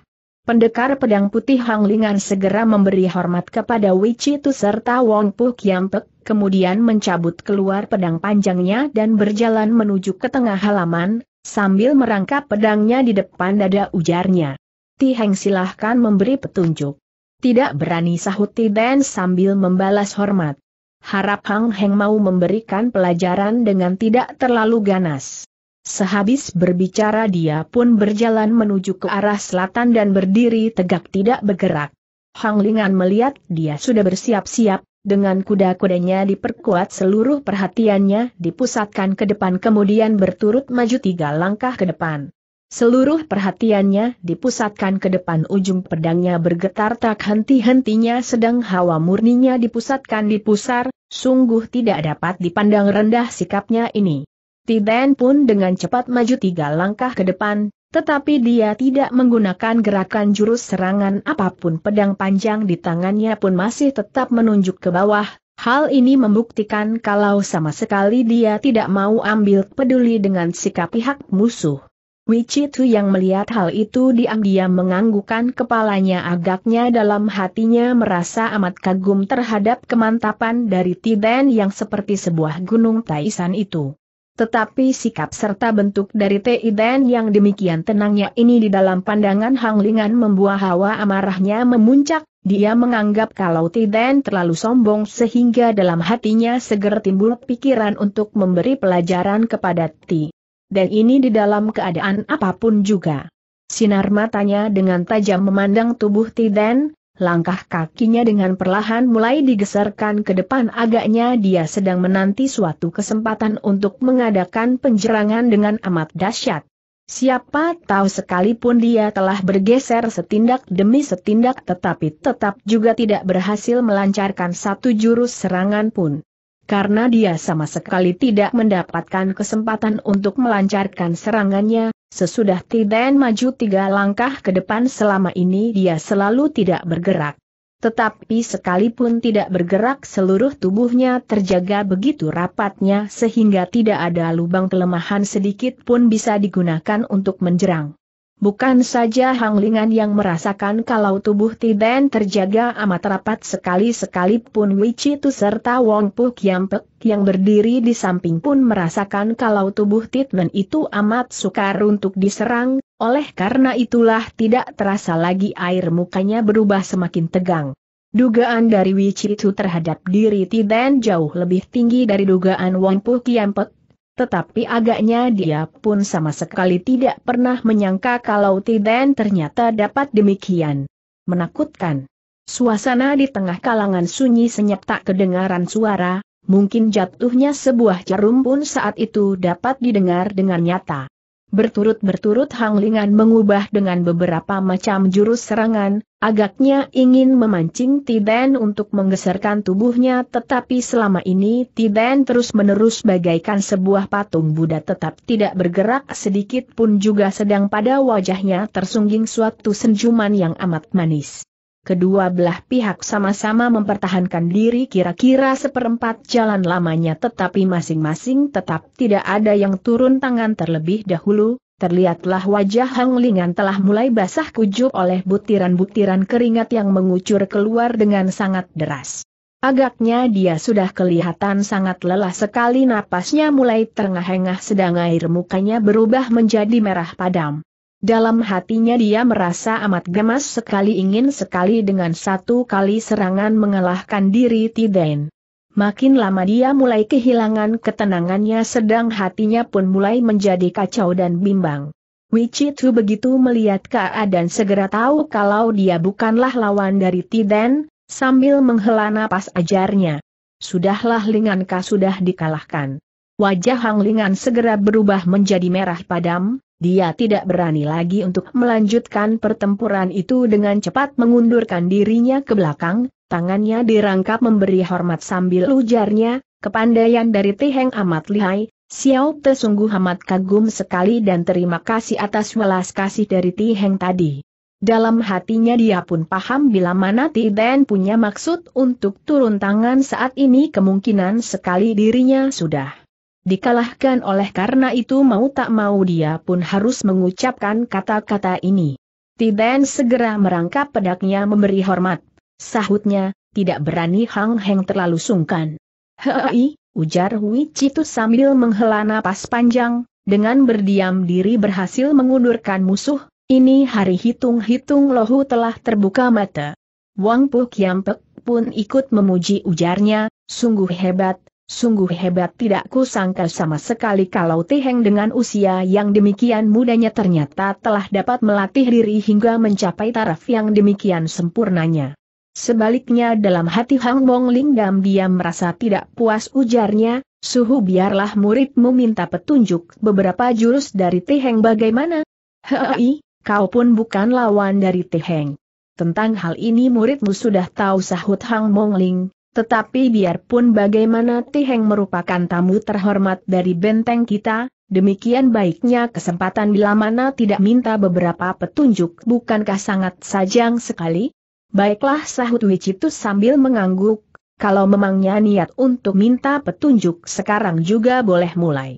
S1: Pendekar pedang putih Hang Lingan segera memberi hormat kepada itu serta Wong Pu Kiampek, kemudian mencabut keluar pedang panjangnya dan berjalan menuju ke tengah halaman, sambil merangkap pedangnya di depan dada ujarnya. Ti Heng silahkan memberi petunjuk. Tidak berani sahut Ti Ben sambil membalas hormat. Harap Hang Heng mau memberikan pelajaran dengan tidak terlalu ganas. Sehabis berbicara dia pun berjalan menuju ke arah selatan dan berdiri tegak tidak bergerak. Hang Lingan melihat dia sudah bersiap-siap, dengan kuda-kudanya diperkuat seluruh perhatiannya dipusatkan ke depan kemudian berturut maju tiga langkah ke depan. Seluruh perhatiannya dipusatkan ke depan ujung pedangnya bergetar tak henti-hentinya sedang hawa murninya dipusatkan di pusar, sungguh tidak dapat dipandang rendah sikapnya ini. Tiden pun dengan cepat maju tiga langkah ke depan, tetapi dia tidak menggunakan gerakan jurus serangan apapun pedang panjang di tangannya pun masih tetap menunjuk ke bawah, hal ini membuktikan kalau sama sekali dia tidak mau ambil peduli dengan sikap pihak musuh. Wichitu yang melihat hal itu diam-diam menganggukkan kepalanya agaknya dalam hatinya merasa amat kagum terhadap kemantapan dari Tiden yang seperti sebuah gunung Taisan itu. Tetapi sikap serta bentuk dari Ti Dan yang demikian tenangnya ini di dalam pandangan Hang Lingan membuat hawa amarahnya memuncak, dia menganggap kalau Ti Dan terlalu sombong sehingga dalam hatinya segera timbul pikiran untuk memberi pelajaran kepada Ti. Dan ini di dalam keadaan apapun juga. Sinar matanya dengan tajam memandang tubuh Dan. Langkah kakinya dengan perlahan mulai digeserkan ke depan agaknya dia sedang menanti suatu kesempatan untuk mengadakan penjerangan dengan amat dahsyat. Siapa tahu sekalipun dia telah bergeser setindak demi setindak tetapi tetap juga tidak berhasil melancarkan satu jurus serangan pun. Karena dia sama sekali tidak mendapatkan kesempatan untuk melancarkan serangannya, Sesudah Tiden maju tiga langkah ke depan selama ini dia selalu tidak bergerak. Tetapi sekalipun tidak bergerak seluruh tubuhnya terjaga begitu rapatnya sehingga tidak ada lubang kelemahan sedikit pun bisa digunakan untuk menjerang. Bukan saja Hang Lingan yang merasakan kalau tubuh Tiden terjaga amat rapat sekali-sekali pun itu serta Wong Pu Kiampek yang berdiri di samping pun merasakan kalau tubuh Tiden itu amat sukar untuk diserang, oleh karena itulah tidak terasa lagi air mukanya berubah semakin tegang. Dugaan dari itu terhadap diri Tiden jauh lebih tinggi dari dugaan Wong Pu Kiampek, tetapi agaknya dia pun sama sekali tidak pernah menyangka kalau Tiden ternyata dapat demikian. Menakutkan. Suasana di tengah kalangan sunyi senyap tak kedengaran suara, mungkin jatuhnya sebuah jarum pun saat itu dapat didengar dengan nyata. Berturut-berturut Hang Lingan mengubah dengan beberapa macam jurus serangan, Agaknya ingin memancing Tiben untuk menggeserkan tubuhnya tetapi selama ini Tiben terus-menerus bagaikan sebuah patung Buddha tetap tidak bergerak sedikit pun juga sedang pada wajahnya tersungging suatu senjuman yang amat manis. Kedua belah pihak sama-sama mempertahankan diri kira-kira seperempat jalan lamanya tetapi masing-masing tetap tidak ada yang turun tangan terlebih dahulu, terlihatlah wajah Hang Lingan telah mulai basah kujuk oleh butiran-butiran keringat yang mengucur keluar dengan sangat deras. Agaknya dia sudah kelihatan sangat lelah sekali napasnya mulai terengah-engah sedang air mukanya berubah menjadi merah padam. Dalam hatinya dia merasa amat gemas sekali ingin sekali dengan satu kali serangan mengalahkan diri Tiden. Makin lama dia mulai kehilangan ketenangannya sedang hatinya pun mulai menjadi kacau dan bimbang. Wichitu begitu melihat dan segera tahu kalau dia bukanlah lawan dari Tiden, sambil menghela napas ajarnya. Sudahlah Lingan Ka sudah dikalahkan. Wajah Hang Lingan segera berubah menjadi merah padam, dia tidak berani lagi untuk melanjutkan pertempuran itu dengan cepat mengundurkan dirinya ke belakang, tangannya dirangkap memberi hormat sambil ujarnya, kepandaian dari Teheng amat lihai, Xiao Te sungguh amat kagum sekali dan terima kasih atas welas kasih dari Tiheng tadi. Dalam hatinya dia pun paham bila mana Tiden punya maksud untuk turun tangan saat ini kemungkinan sekali dirinya sudah dikalahkan oleh karena itu mau tak mau dia pun harus mengucapkan kata-kata ini. Tiden segera merangkap pedaknya memberi hormat. Sahutnya, tidak berani Hang Heng terlalu sungkan. Hei, ujar Hui Citu sambil menghela napas panjang, dengan berdiam diri berhasil mengundurkan musuh, ini hari hitung-hitung lohu telah terbuka mata. Wang Pu Kiampek pun ikut memuji ujarnya, sungguh hebat, Sungguh hebat tidak kusangka sama sekali kalau Tiheng dengan usia yang demikian mudanya ternyata telah dapat melatih diri hingga mencapai taraf yang demikian sempurnanya. Sebaliknya dalam hati Hang Bong Gam dia merasa tidak puas ujarnya, suhu biarlah muridmu minta petunjuk beberapa jurus dari Tiheng bagaimana? Hei, kau pun bukan lawan dari Tiheng. Tentang hal ini muridmu sudah tahu sahut Hang Mong Ling. Tetapi biarpun bagaimana Tiheng merupakan tamu terhormat dari benteng kita, demikian baiknya kesempatan bila mana tidak minta beberapa petunjuk bukankah sangat sajang sekali? Baiklah sahut Wicitus sambil mengangguk, kalau memangnya niat untuk minta petunjuk sekarang juga boleh mulai.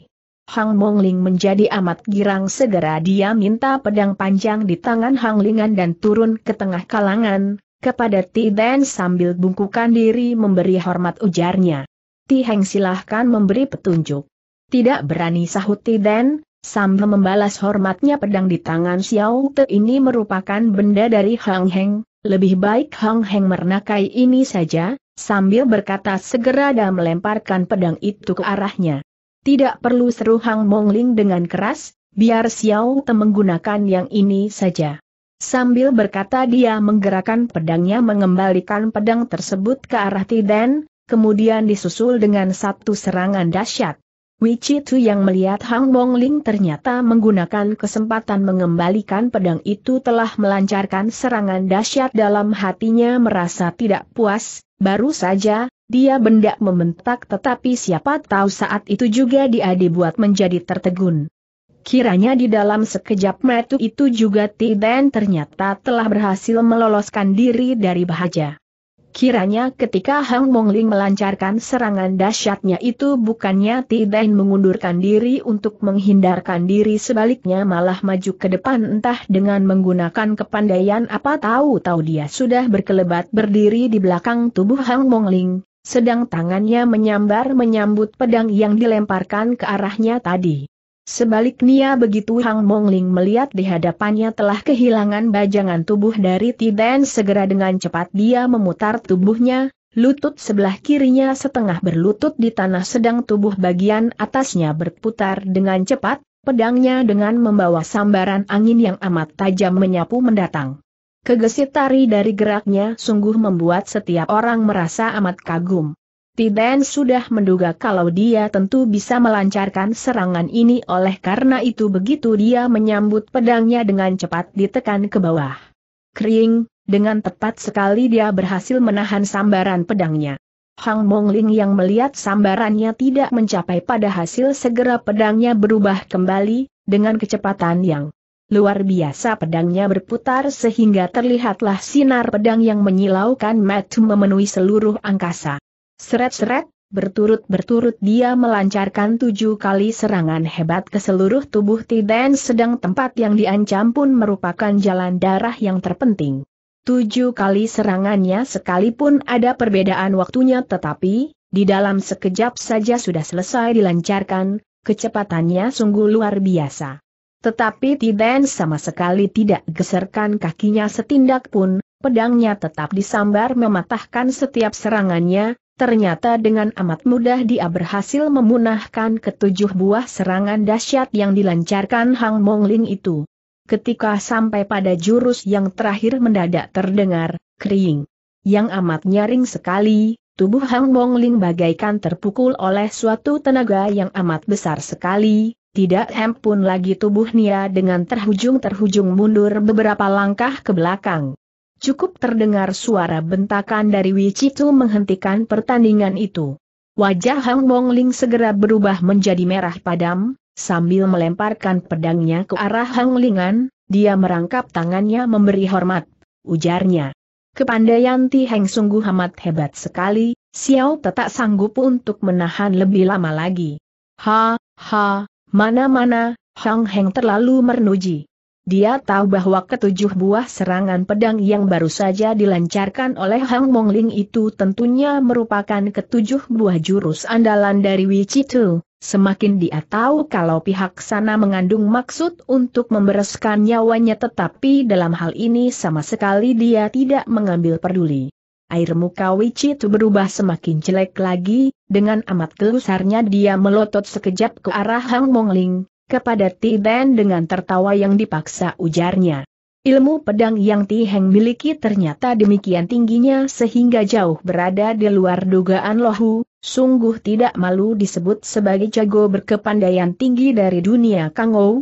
S1: Hang Mongling menjadi amat girang segera dia minta pedang panjang di tangan Hang Lingan dan turun ke tengah kalangan, kepada Ti Ben sambil bungkukan diri memberi hormat ujarnya. Ti Heng silahkan memberi petunjuk. Tidak berani sahut Ti Ben, sambil membalas hormatnya pedang di tangan Xiao Te ini merupakan benda dari Hang Heng, lebih baik Hang Heng mernakai ini saja, sambil berkata segera dan melemparkan pedang itu ke arahnya. Tidak perlu seru Hang Mongling dengan keras, biar Xiao Te menggunakan yang ini saja. Sambil berkata dia menggerakkan pedangnya mengembalikan pedang tersebut ke arah Tiden, kemudian disusul dengan satu serangan dahsyat. tu yang melihat Hang Bong Ling ternyata menggunakan kesempatan mengembalikan pedang itu telah melancarkan serangan dahsyat dalam hatinya merasa tidak puas, baru saja, dia benda membentak tetapi siapa tahu saat itu juga dia dibuat menjadi tertegun. Kiranya di dalam sekejap metu itu juga Tiden ternyata telah berhasil meloloskan diri dari bahaya. Kiranya ketika Hang Mongling melancarkan serangan dahsyatnya itu bukannya Tiden mengundurkan diri untuk menghindarkan diri sebaliknya malah maju ke depan entah dengan menggunakan kepandaian apa tahu-tahu dia sudah berkelebat berdiri di belakang tubuh Hang Mongling, sedang tangannya menyambar menyambut pedang yang dilemparkan ke arahnya tadi. Sebaliknya begitu Hang Mongling melihat di hadapannya telah kehilangan bajangan tubuh dari Tiden segera dengan cepat dia memutar tubuhnya, lutut sebelah kirinya setengah berlutut di tanah sedang tubuh bagian atasnya berputar dengan cepat, pedangnya dengan membawa sambaran angin yang amat tajam menyapu mendatang. Kegesit tari dari geraknya sungguh membuat setiap orang merasa amat kagum. Tiben sudah menduga kalau dia tentu bisa melancarkan serangan ini oleh karena itu begitu dia menyambut pedangnya dengan cepat ditekan ke bawah. Kering, dengan tepat sekali dia berhasil menahan sambaran pedangnya. Hang Mongling yang melihat sambarannya tidak mencapai pada hasil segera pedangnya berubah kembali, dengan kecepatan yang luar biasa pedangnya berputar sehingga terlihatlah sinar pedang yang menyilaukan mata memenuhi seluruh angkasa. Seret-seret, berturut-berturut dia melancarkan tujuh kali serangan hebat ke seluruh tubuh Tiden sedang tempat yang diancam pun merupakan jalan darah yang terpenting. Tujuh kali serangannya sekalipun ada perbedaan waktunya tetapi, di dalam sekejap saja sudah selesai dilancarkan, kecepatannya sungguh luar biasa. Tetapi Tiden sama sekali tidak geserkan kakinya setindak pun, pedangnya tetap disambar mematahkan setiap serangannya, Ternyata dengan amat mudah dia berhasil memunahkan ketujuh buah serangan dahsyat yang dilancarkan Hang Mongling itu. Ketika sampai pada jurus yang terakhir mendadak terdengar, kering. Yang amat nyaring sekali, tubuh Hang Mongling bagaikan terpukul oleh suatu tenaga yang amat besar sekali, tidak hempun lagi tubuh Nia dengan terhujung-terhujung mundur beberapa langkah ke belakang. Cukup terdengar suara bentakan dari Wicitu menghentikan pertandingan itu. Wajah Hang Ling segera berubah menjadi merah padam, sambil melemparkan pedangnya ke arah Hang Lingan, dia merangkap tangannya memberi hormat, ujarnya. Kepandaian Ti Heng sungguh amat hebat sekali, Xiao tetap sanggup untuk menahan lebih lama lagi. Ha, ha, mana-mana, Hang Heng terlalu mernuji. Dia tahu bahwa ketujuh buah serangan pedang yang baru saja dilancarkan oleh Hang Mongling itu tentunya merupakan ketujuh buah jurus andalan dari Wichitu. Semakin dia tahu kalau pihak sana mengandung maksud untuk membereskan nyawanya tetapi dalam hal ini sama sekali dia tidak mengambil peduli. Air muka Wichitu berubah semakin jelek lagi, dengan amat gelusarnya dia melotot sekejap ke arah Hang Mongling, kepada Ti Ben dengan tertawa yang dipaksa ujarnya. Ilmu pedang yang Ti Heng miliki ternyata demikian tingginya sehingga jauh berada di luar dugaan lohu, sungguh tidak malu disebut sebagai jago berkepandaian tinggi dari dunia Kang Kangou.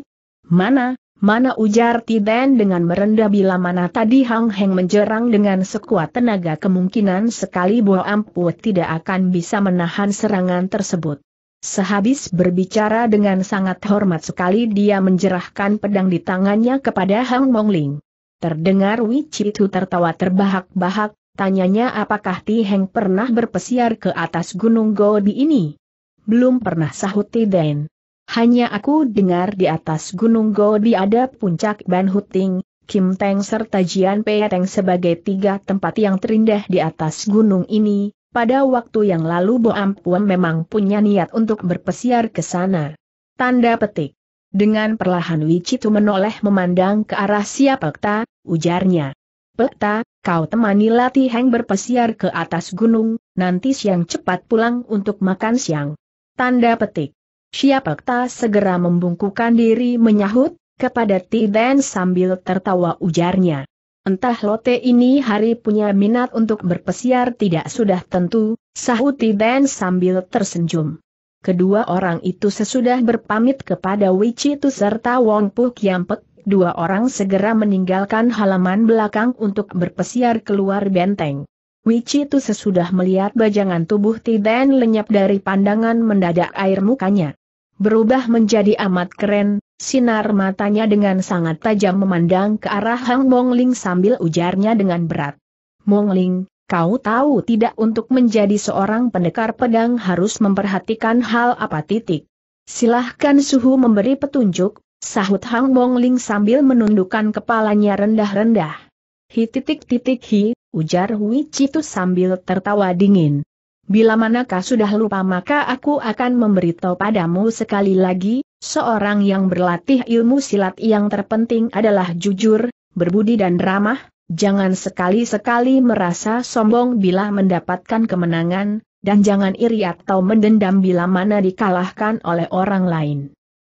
S1: Mana, mana ujar Ti Ben dengan merendah bila mana tadi Hang Heng menjerang dengan sekuat tenaga kemungkinan sekali Bo Ampu tidak akan bisa menahan serangan tersebut. Sehabis berbicara dengan sangat hormat sekali dia menjerahkan pedang di tangannya kepada Hang Mongling. Terdengar itu tertawa terbahak-bahak, tanyanya apakah Ti Heng pernah berpesiar ke atas gunung Gobi ini? Belum pernah sahut Ti Den. Hanya aku dengar di atas gunung Gobi ada puncak Ban Huting, Kim Teng serta Jian Pei Teng sebagai tiga tempat yang terindah di atas gunung ini, pada waktu yang lalu Bo Ampuan memang punya niat untuk berpesiar ke sana. Tanda petik. Dengan perlahan Wicitu menoleh memandang ke arah siap Pekta, ujarnya. Pekta, kau temani Latiheng berpesiar ke atas gunung, nanti siang cepat pulang untuk makan siang. Tanda petik. Siap Pekta segera membungkukan diri menyahut, kepada Tiden sambil tertawa ujarnya. Entah Lote ini hari punya minat untuk berpesiar tidak sudah tentu, sahut Ben sambil tersenyum. Kedua orang itu sesudah berpamit kepada Wichi itu serta Wong Puh Kiampek, dua orang segera meninggalkan halaman belakang untuk berpesiar keluar benteng. Wichi itu sesudah melihat bajangan tubuh Tiden lenyap dari pandangan mendadak air mukanya. Berubah menjadi amat keren, Sinar matanya dengan sangat tajam memandang ke arah Hang Mongling sambil ujarnya dengan berat. Mongling, kau tahu tidak untuk menjadi seorang pendekar pedang harus memperhatikan hal apa titik. Silahkan suhu memberi petunjuk, sahut Hang Mongling sambil menundukkan kepalanya rendah-rendah. Hi titik titik hi, ujar Hui Citu sambil tertawa dingin. Bila manakah sudah lupa maka aku akan memberitahu padamu sekali lagi, Seorang yang berlatih ilmu silat yang terpenting adalah jujur, berbudi dan ramah, jangan sekali-sekali merasa sombong bila mendapatkan kemenangan, dan jangan iri atau mendendam bila mana dikalahkan oleh orang lain.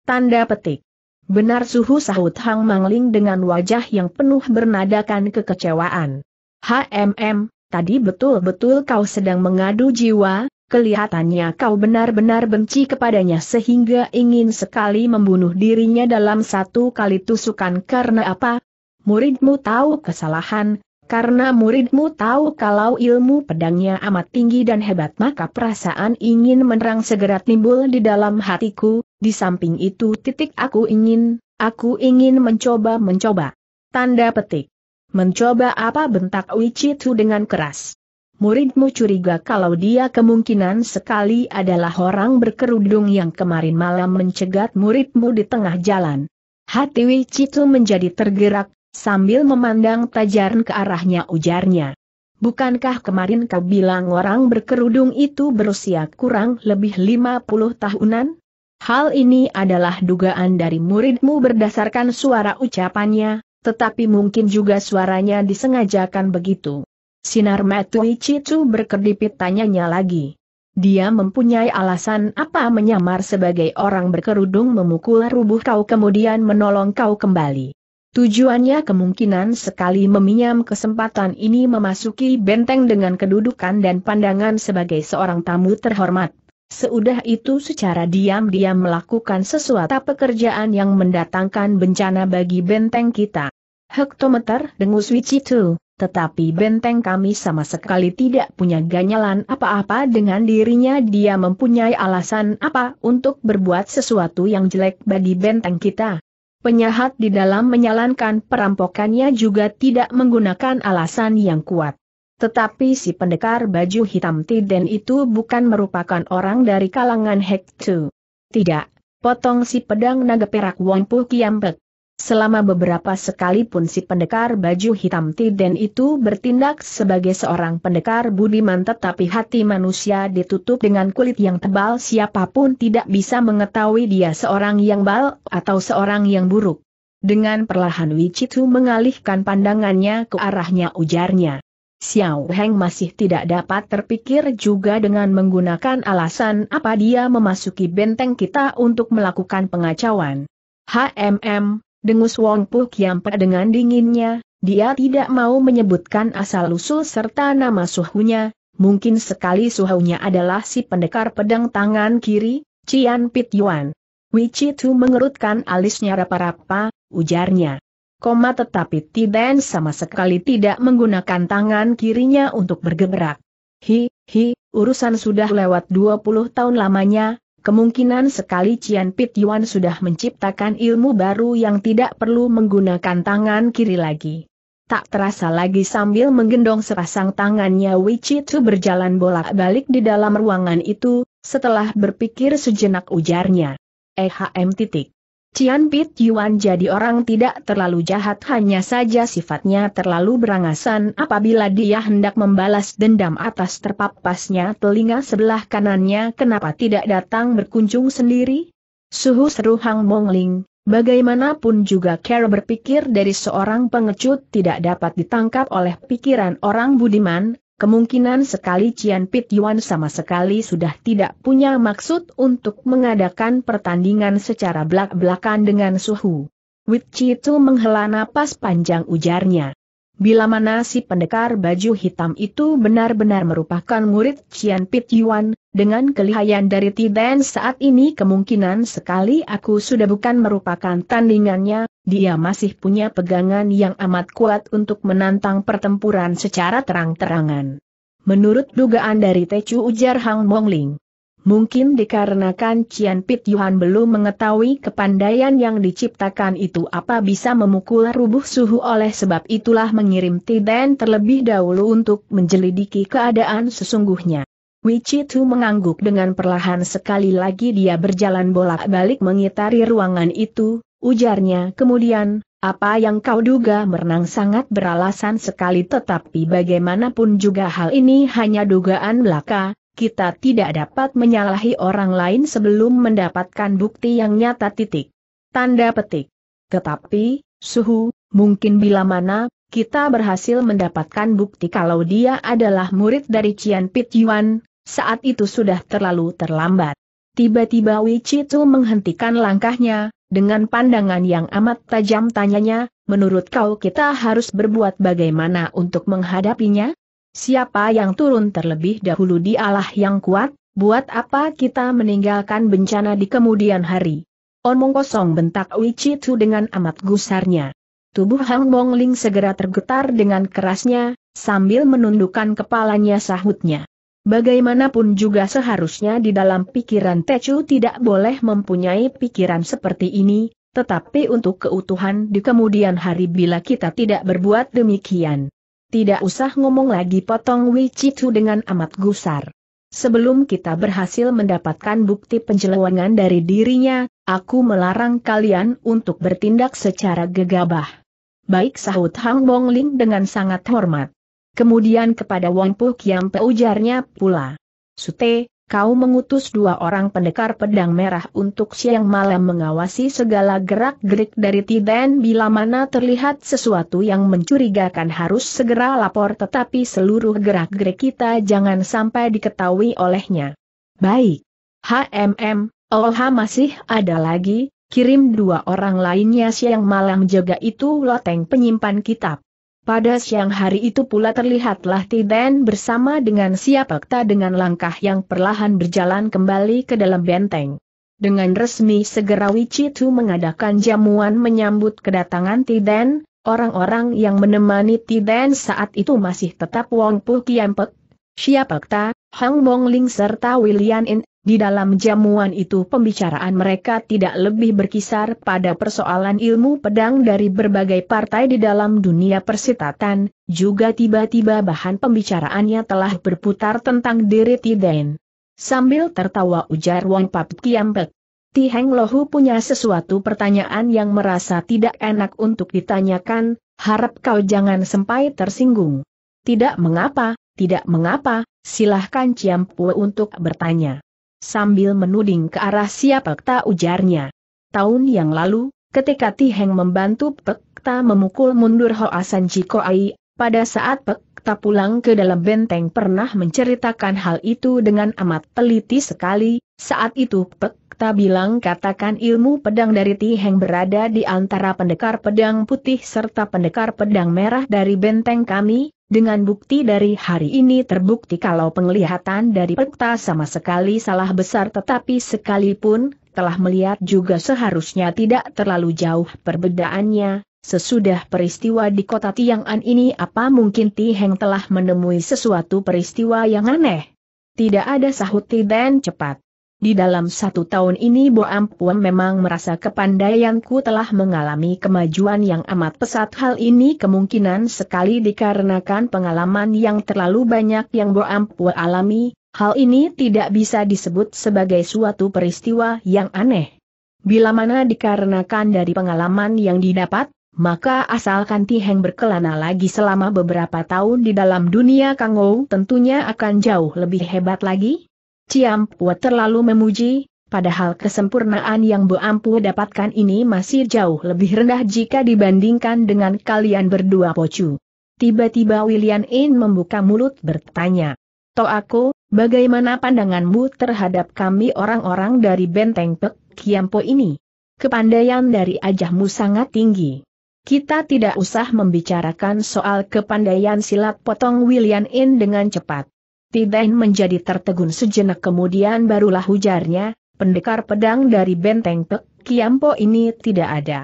S1: Tanda petik. Benar suhu sahut Hang Mangling dengan wajah yang penuh bernadakan kekecewaan. HMM, tadi betul-betul kau sedang mengadu jiwa, Kelihatannya kau benar-benar benci kepadanya sehingga ingin sekali membunuh dirinya dalam satu kali tusukan karena apa? Muridmu tahu kesalahan, karena muridmu tahu kalau ilmu pedangnya amat tinggi dan hebat maka perasaan ingin menerang segera timbul di dalam hatiku, di samping itu titik aku ingin, aku ingin mencoba-mencoba. Tanda petik. Mencoba apa bentak Wichitu dengan keras muridmu curiga kalau dia kemungkinan sekali adalah orang berkerudung yang kemarin malam mencegat muridmu di tengah jalan. Hati Wicitu menjadi tergerak, sambil memandang tajaran ke arahnya ujarnya. Bukankah kemarin kau bilang orang berkerudung itu berusia kurang lebih 50 tahunan? Hal ini adalah dugaan dari muridmu berdasarkan suara ucapannya, tetapi mungkin juga suaranya disengajakan begitu. Sinar Matui Cicu berkedipit tanyanya lagi. Dia mempunyai alasan apa menyamar sebagai orang berkerudung memukul rubuh kau kemudian menolong kau kembali. Tujuannya kemungkinan sekali meminjam kesempatan ini memasuki benteng dengan kedudukan dan pandangan sebagai seorang tamu terhormat. Seudah itu secara diam-diam melakukan sesuatu pekerjaan yang mendatangkan bencana bagi benteng kita. Hektometer dengus Tu tetapi benteng kami sama sekali tidak punya ganyalan apa-apa dengan dirinya dia mempunyai alasan apa untuk berbuat sesuatu yang jelek bagi benteng kita. Penyahat di dalam menyalankan perampokannya juga tidak menggunakan alasan yang kuat. Tetapi si pendekar baju hitam Tiden itu bukan merupakan orang dari kalangan Hektu. Tidak, potong si pedang naga perak Pu Kiambek. Selama beberapa sekalipun si pendekar baju hitam Tiden itu bertindak sebagai seorang pendekar budiman tetapi hati manusia ditutup dengan kulit yang tebal siapapun tidak bisa mengetahui dia seorang yang bal atau seorang yang buruk. Dengan perlahan Wichitu mengalihkan pandangannya ke arahnya ujarnya. Xiao Heng masih tidak dapat terpikir juga dengan menggunakan alasan apa dia memasuki benteng kita untuk melakukan pengacauan. HMM, dengus Wong Pu Kiampa dengan dinginnya, dia tidak mau menyebutkan asal-usul serta nama suhunya, mungkin sekali suhunya adalah si pendekar pedang tangan kiri, Cian Pit Yuan. Tu mengerutkan alisnya rapa-rapa, ujarnya. Koma tetapi Tiden sama sekali tidak menggunakan tangan kirinya untuk bergerak. Hi, hi, urusan sudah lewat 20 tahun lamanya, Kemungkinan sekali Cian Pit Yuan sudah menciptakan ilmu baru yang tidak perlu menggunakan tangan kiri lagi. Tak terasa lagi sambil menggendong sepasang tangannya Tu berjalan bolak-balik di dalam ruangan itu, setelah berpikir sejenak ujarnya. EHM titik. Cian Pit Yuan jadi orang tidak terlalu jahat hanya saja sifatnya terlalu berangasan apabila dia hendak membalas dendam atas terpapasnya telinga sebelah kanannya kenapa tidak datang berkunjung sendiri? Suhu seru Hang Ling. bagaimanapun juga Kera berpikir dari seorang pengecut tidak dapat ditangkap oleh pikiran orang budiman, Kemungkinan sekali Cian Pit Yuan sama sekali sudah tidak punya maksud untuk mengadakan pertandingan secara belak-belakan dengan suhu. Witch itu menghela napas panjang ujarnya. Bila mana si pendekar baju hitam itu benar-benar merupakan murid Cian Pit Yuan, dengan kelihayan dari Tiden saat ini kemungkinan sekali aku sudah bukan merupakan tandingannya, dia masih punya pegangan yang amat kuat untuk menantang pertempuran secara terang-terangan. Menurut dugaan dari Tecu Ujar Hang Mongling, mungkin dikarenakan Cian Pit Yuhan belum mengetahui kepandaian yang diciptakan itu apa bisa memukul rubuh suhu oleh sebab itulah mengirim Tiden terlebih dahulu untuk menjelidiki keadaan sesungguhnya. Wichi Tu mengangguk dengan perlahan sekali lagi dia berjalan bolak-balik mengitari ruangan itu, ujarnya kemudian, apa yang kau duga merenang sangat beralasan sekali tetapi bagaimanapun juga hal ini hanya dugaan belaka, kita tidak dapat menyalahi orang lain sebelum mendapatkan bukti yang nyata titik. Tanda petik. Tetapi, suhu, mungkin bila mana, kita berhasil mendapatkan bukti kalau dia adalah murid dari Cian Pit Yuan, saat itu sudah terlalu terlambat. Tiba-tiba Wicitu menghentikan langkahnya, dengan pandangan yang amat tajam tanyanya, menurut kau kita harus berbuat bagaimana untuk menghadapinya? Siapa yang turun terlebih dahulu di Allah yang kuat, buat apa kita meninggalkan bencana di kemudian hari? Omong kosong bentak Wicitu dengan amat gusarnya. Tubuh Hang Mongling segera tergetar dengan kerasnya, sambil menundukkan kepalanya sahutnya. Bagaimanapun juga seharusnya di dalam pikiran Techu tidak boleh mempunyai pikiran seperti ini, tetapi untuk keutuhan di kemudian hari bila kita tidak berbuat demikian. Tidak usah ngomong lagi potong Wichitu dengan amat gusar. Sebelum kita berhasil mendapatkan bukti penjelewangan dari dirinya, aku melarang kalian untuk bertindak secara gegabah. Baik sahut Hang Ling dengan sangat hormat. Kemudian kepada Wong Puh Kiam Pe ujarnya pula. Sute, kau mengutus dua orang pendekar pedang merah untuk siang malam mengawasi segala gerak-gerik dari Tiden bila mana terlihat sesuatu yang mencurigakan harus segera lapor tetapi seluruh gerak-gerik kita jangan sampai diketahui olehnya. Baik. HMM, Olha masih ada lagi, kirim dua orang lainnya siang malam jaga itu loteng penyimpan kitab. Pada siang hari itu pula terlihatlah Tiden bersama dengan Siapakta dengan langkah yang perlahan berjalan kembali ke dalam benteng. Dengan resmi segera Wicitu mengadakan jamuan menyambut kedatangan Tiden, orang-orang yang menemani Tiden saat itu masih tetap Wong Puh Kiampek, Siapakta, Hang Ling serta William In, di dalam jamuan itu pembicaraan mereka tidak lebih berkisar pada persoalan ilmu pedang dari berbagai partai di dalam dunia persitatan, juga tiba-tiba bahan pembicaraannya telah berputar tentang diri Tiden. Sambil tertawa ujar Wong Pap Kiampek. Ti Heng Lohu punya sesuatu pertanyaan yang merasa tidak enak untuk ditanyakan, harap kau jangan sampai tersinggung. Tidak mengapa, tidak mengapa, silahkan Ciampu untuk bertanya. Sambil menuding ke arah siapa Pekta ujarnya. Tahun yang lalu, ketika Tiheng membantu Pekta memukul mundur Hoasan Ai, pada saat Pekta pulang ke dalam benteng pernah menceritakan hal itu dengan amat teliti sekali, saat itu Pekta bilang katakan ilmu pedang dari Tiheng berada di antara pendekar pedang putih serta pendekar pedang merah dari benteng kami, dengan bukti dari hari ini terbukti kalau penglihatan dari peta sama sekali salah besar tetapi sekalipun, telah melihat juga seharusnya tidak terlalu jauh perbedaannya. Sesudah peristiwa di kota Tiang'an ini apa mungkin Ti Heng telah menemui sesuatu peristiwa yang aneh? Tidak ada sahut Ti Dan cepat. Di dalam satu tahun ini Bo Ampuan memang merasa kepandaianku telah mengalami kemajuan yang amat pesat. Hal ini kemungkinan sekali dikarenakan pengalaman yang terlalu banyak yang Bo Ampuan alami, hal ini tidak bisa disebut sebagai suatu peristiwa yang aneh. Bila mana dikarenakan dari pengalaman yang didapat, maka asalkan Tiheng berkelana lagi selama beberapa tahun di dalam dunia Kangou tentunya akan jauh lebih hebat lagi, Ciam Ciampua terlalu memuji, padahal kesempurnaan yang Bu Ampu dapatkan ini masih jauh lebih rendah jika dibandingkan dengan kalian berdua pocu. Tiba-tiba William In membuka mulut bertanya. To aku, bagaimana pandanganmu terhadap kami orang-orang dari benteng Pek Kiampo ini? Kepandaian dari ajahmu sangat tinggi. Kita tidak usah membicarakan soal kepandaian silat potong William In dengan cepat. Tiben menjadi tertegun sejenak kemudian barulah hujarnya. pendekar pedang dari benteng Pek Kiampo ini tidak ada.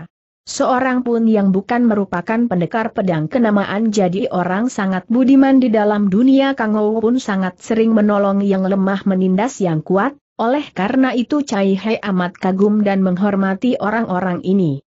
S1: Seorang pun yang bukan merupakan pendekar pedang kenamaan jadi orang sangat budiman di dalam dunia Kangou pun sangat sering menolong yang lemah menindas yang kuat, oleh karena itu Cai He amat kagum dan menghormati orang-orang ini.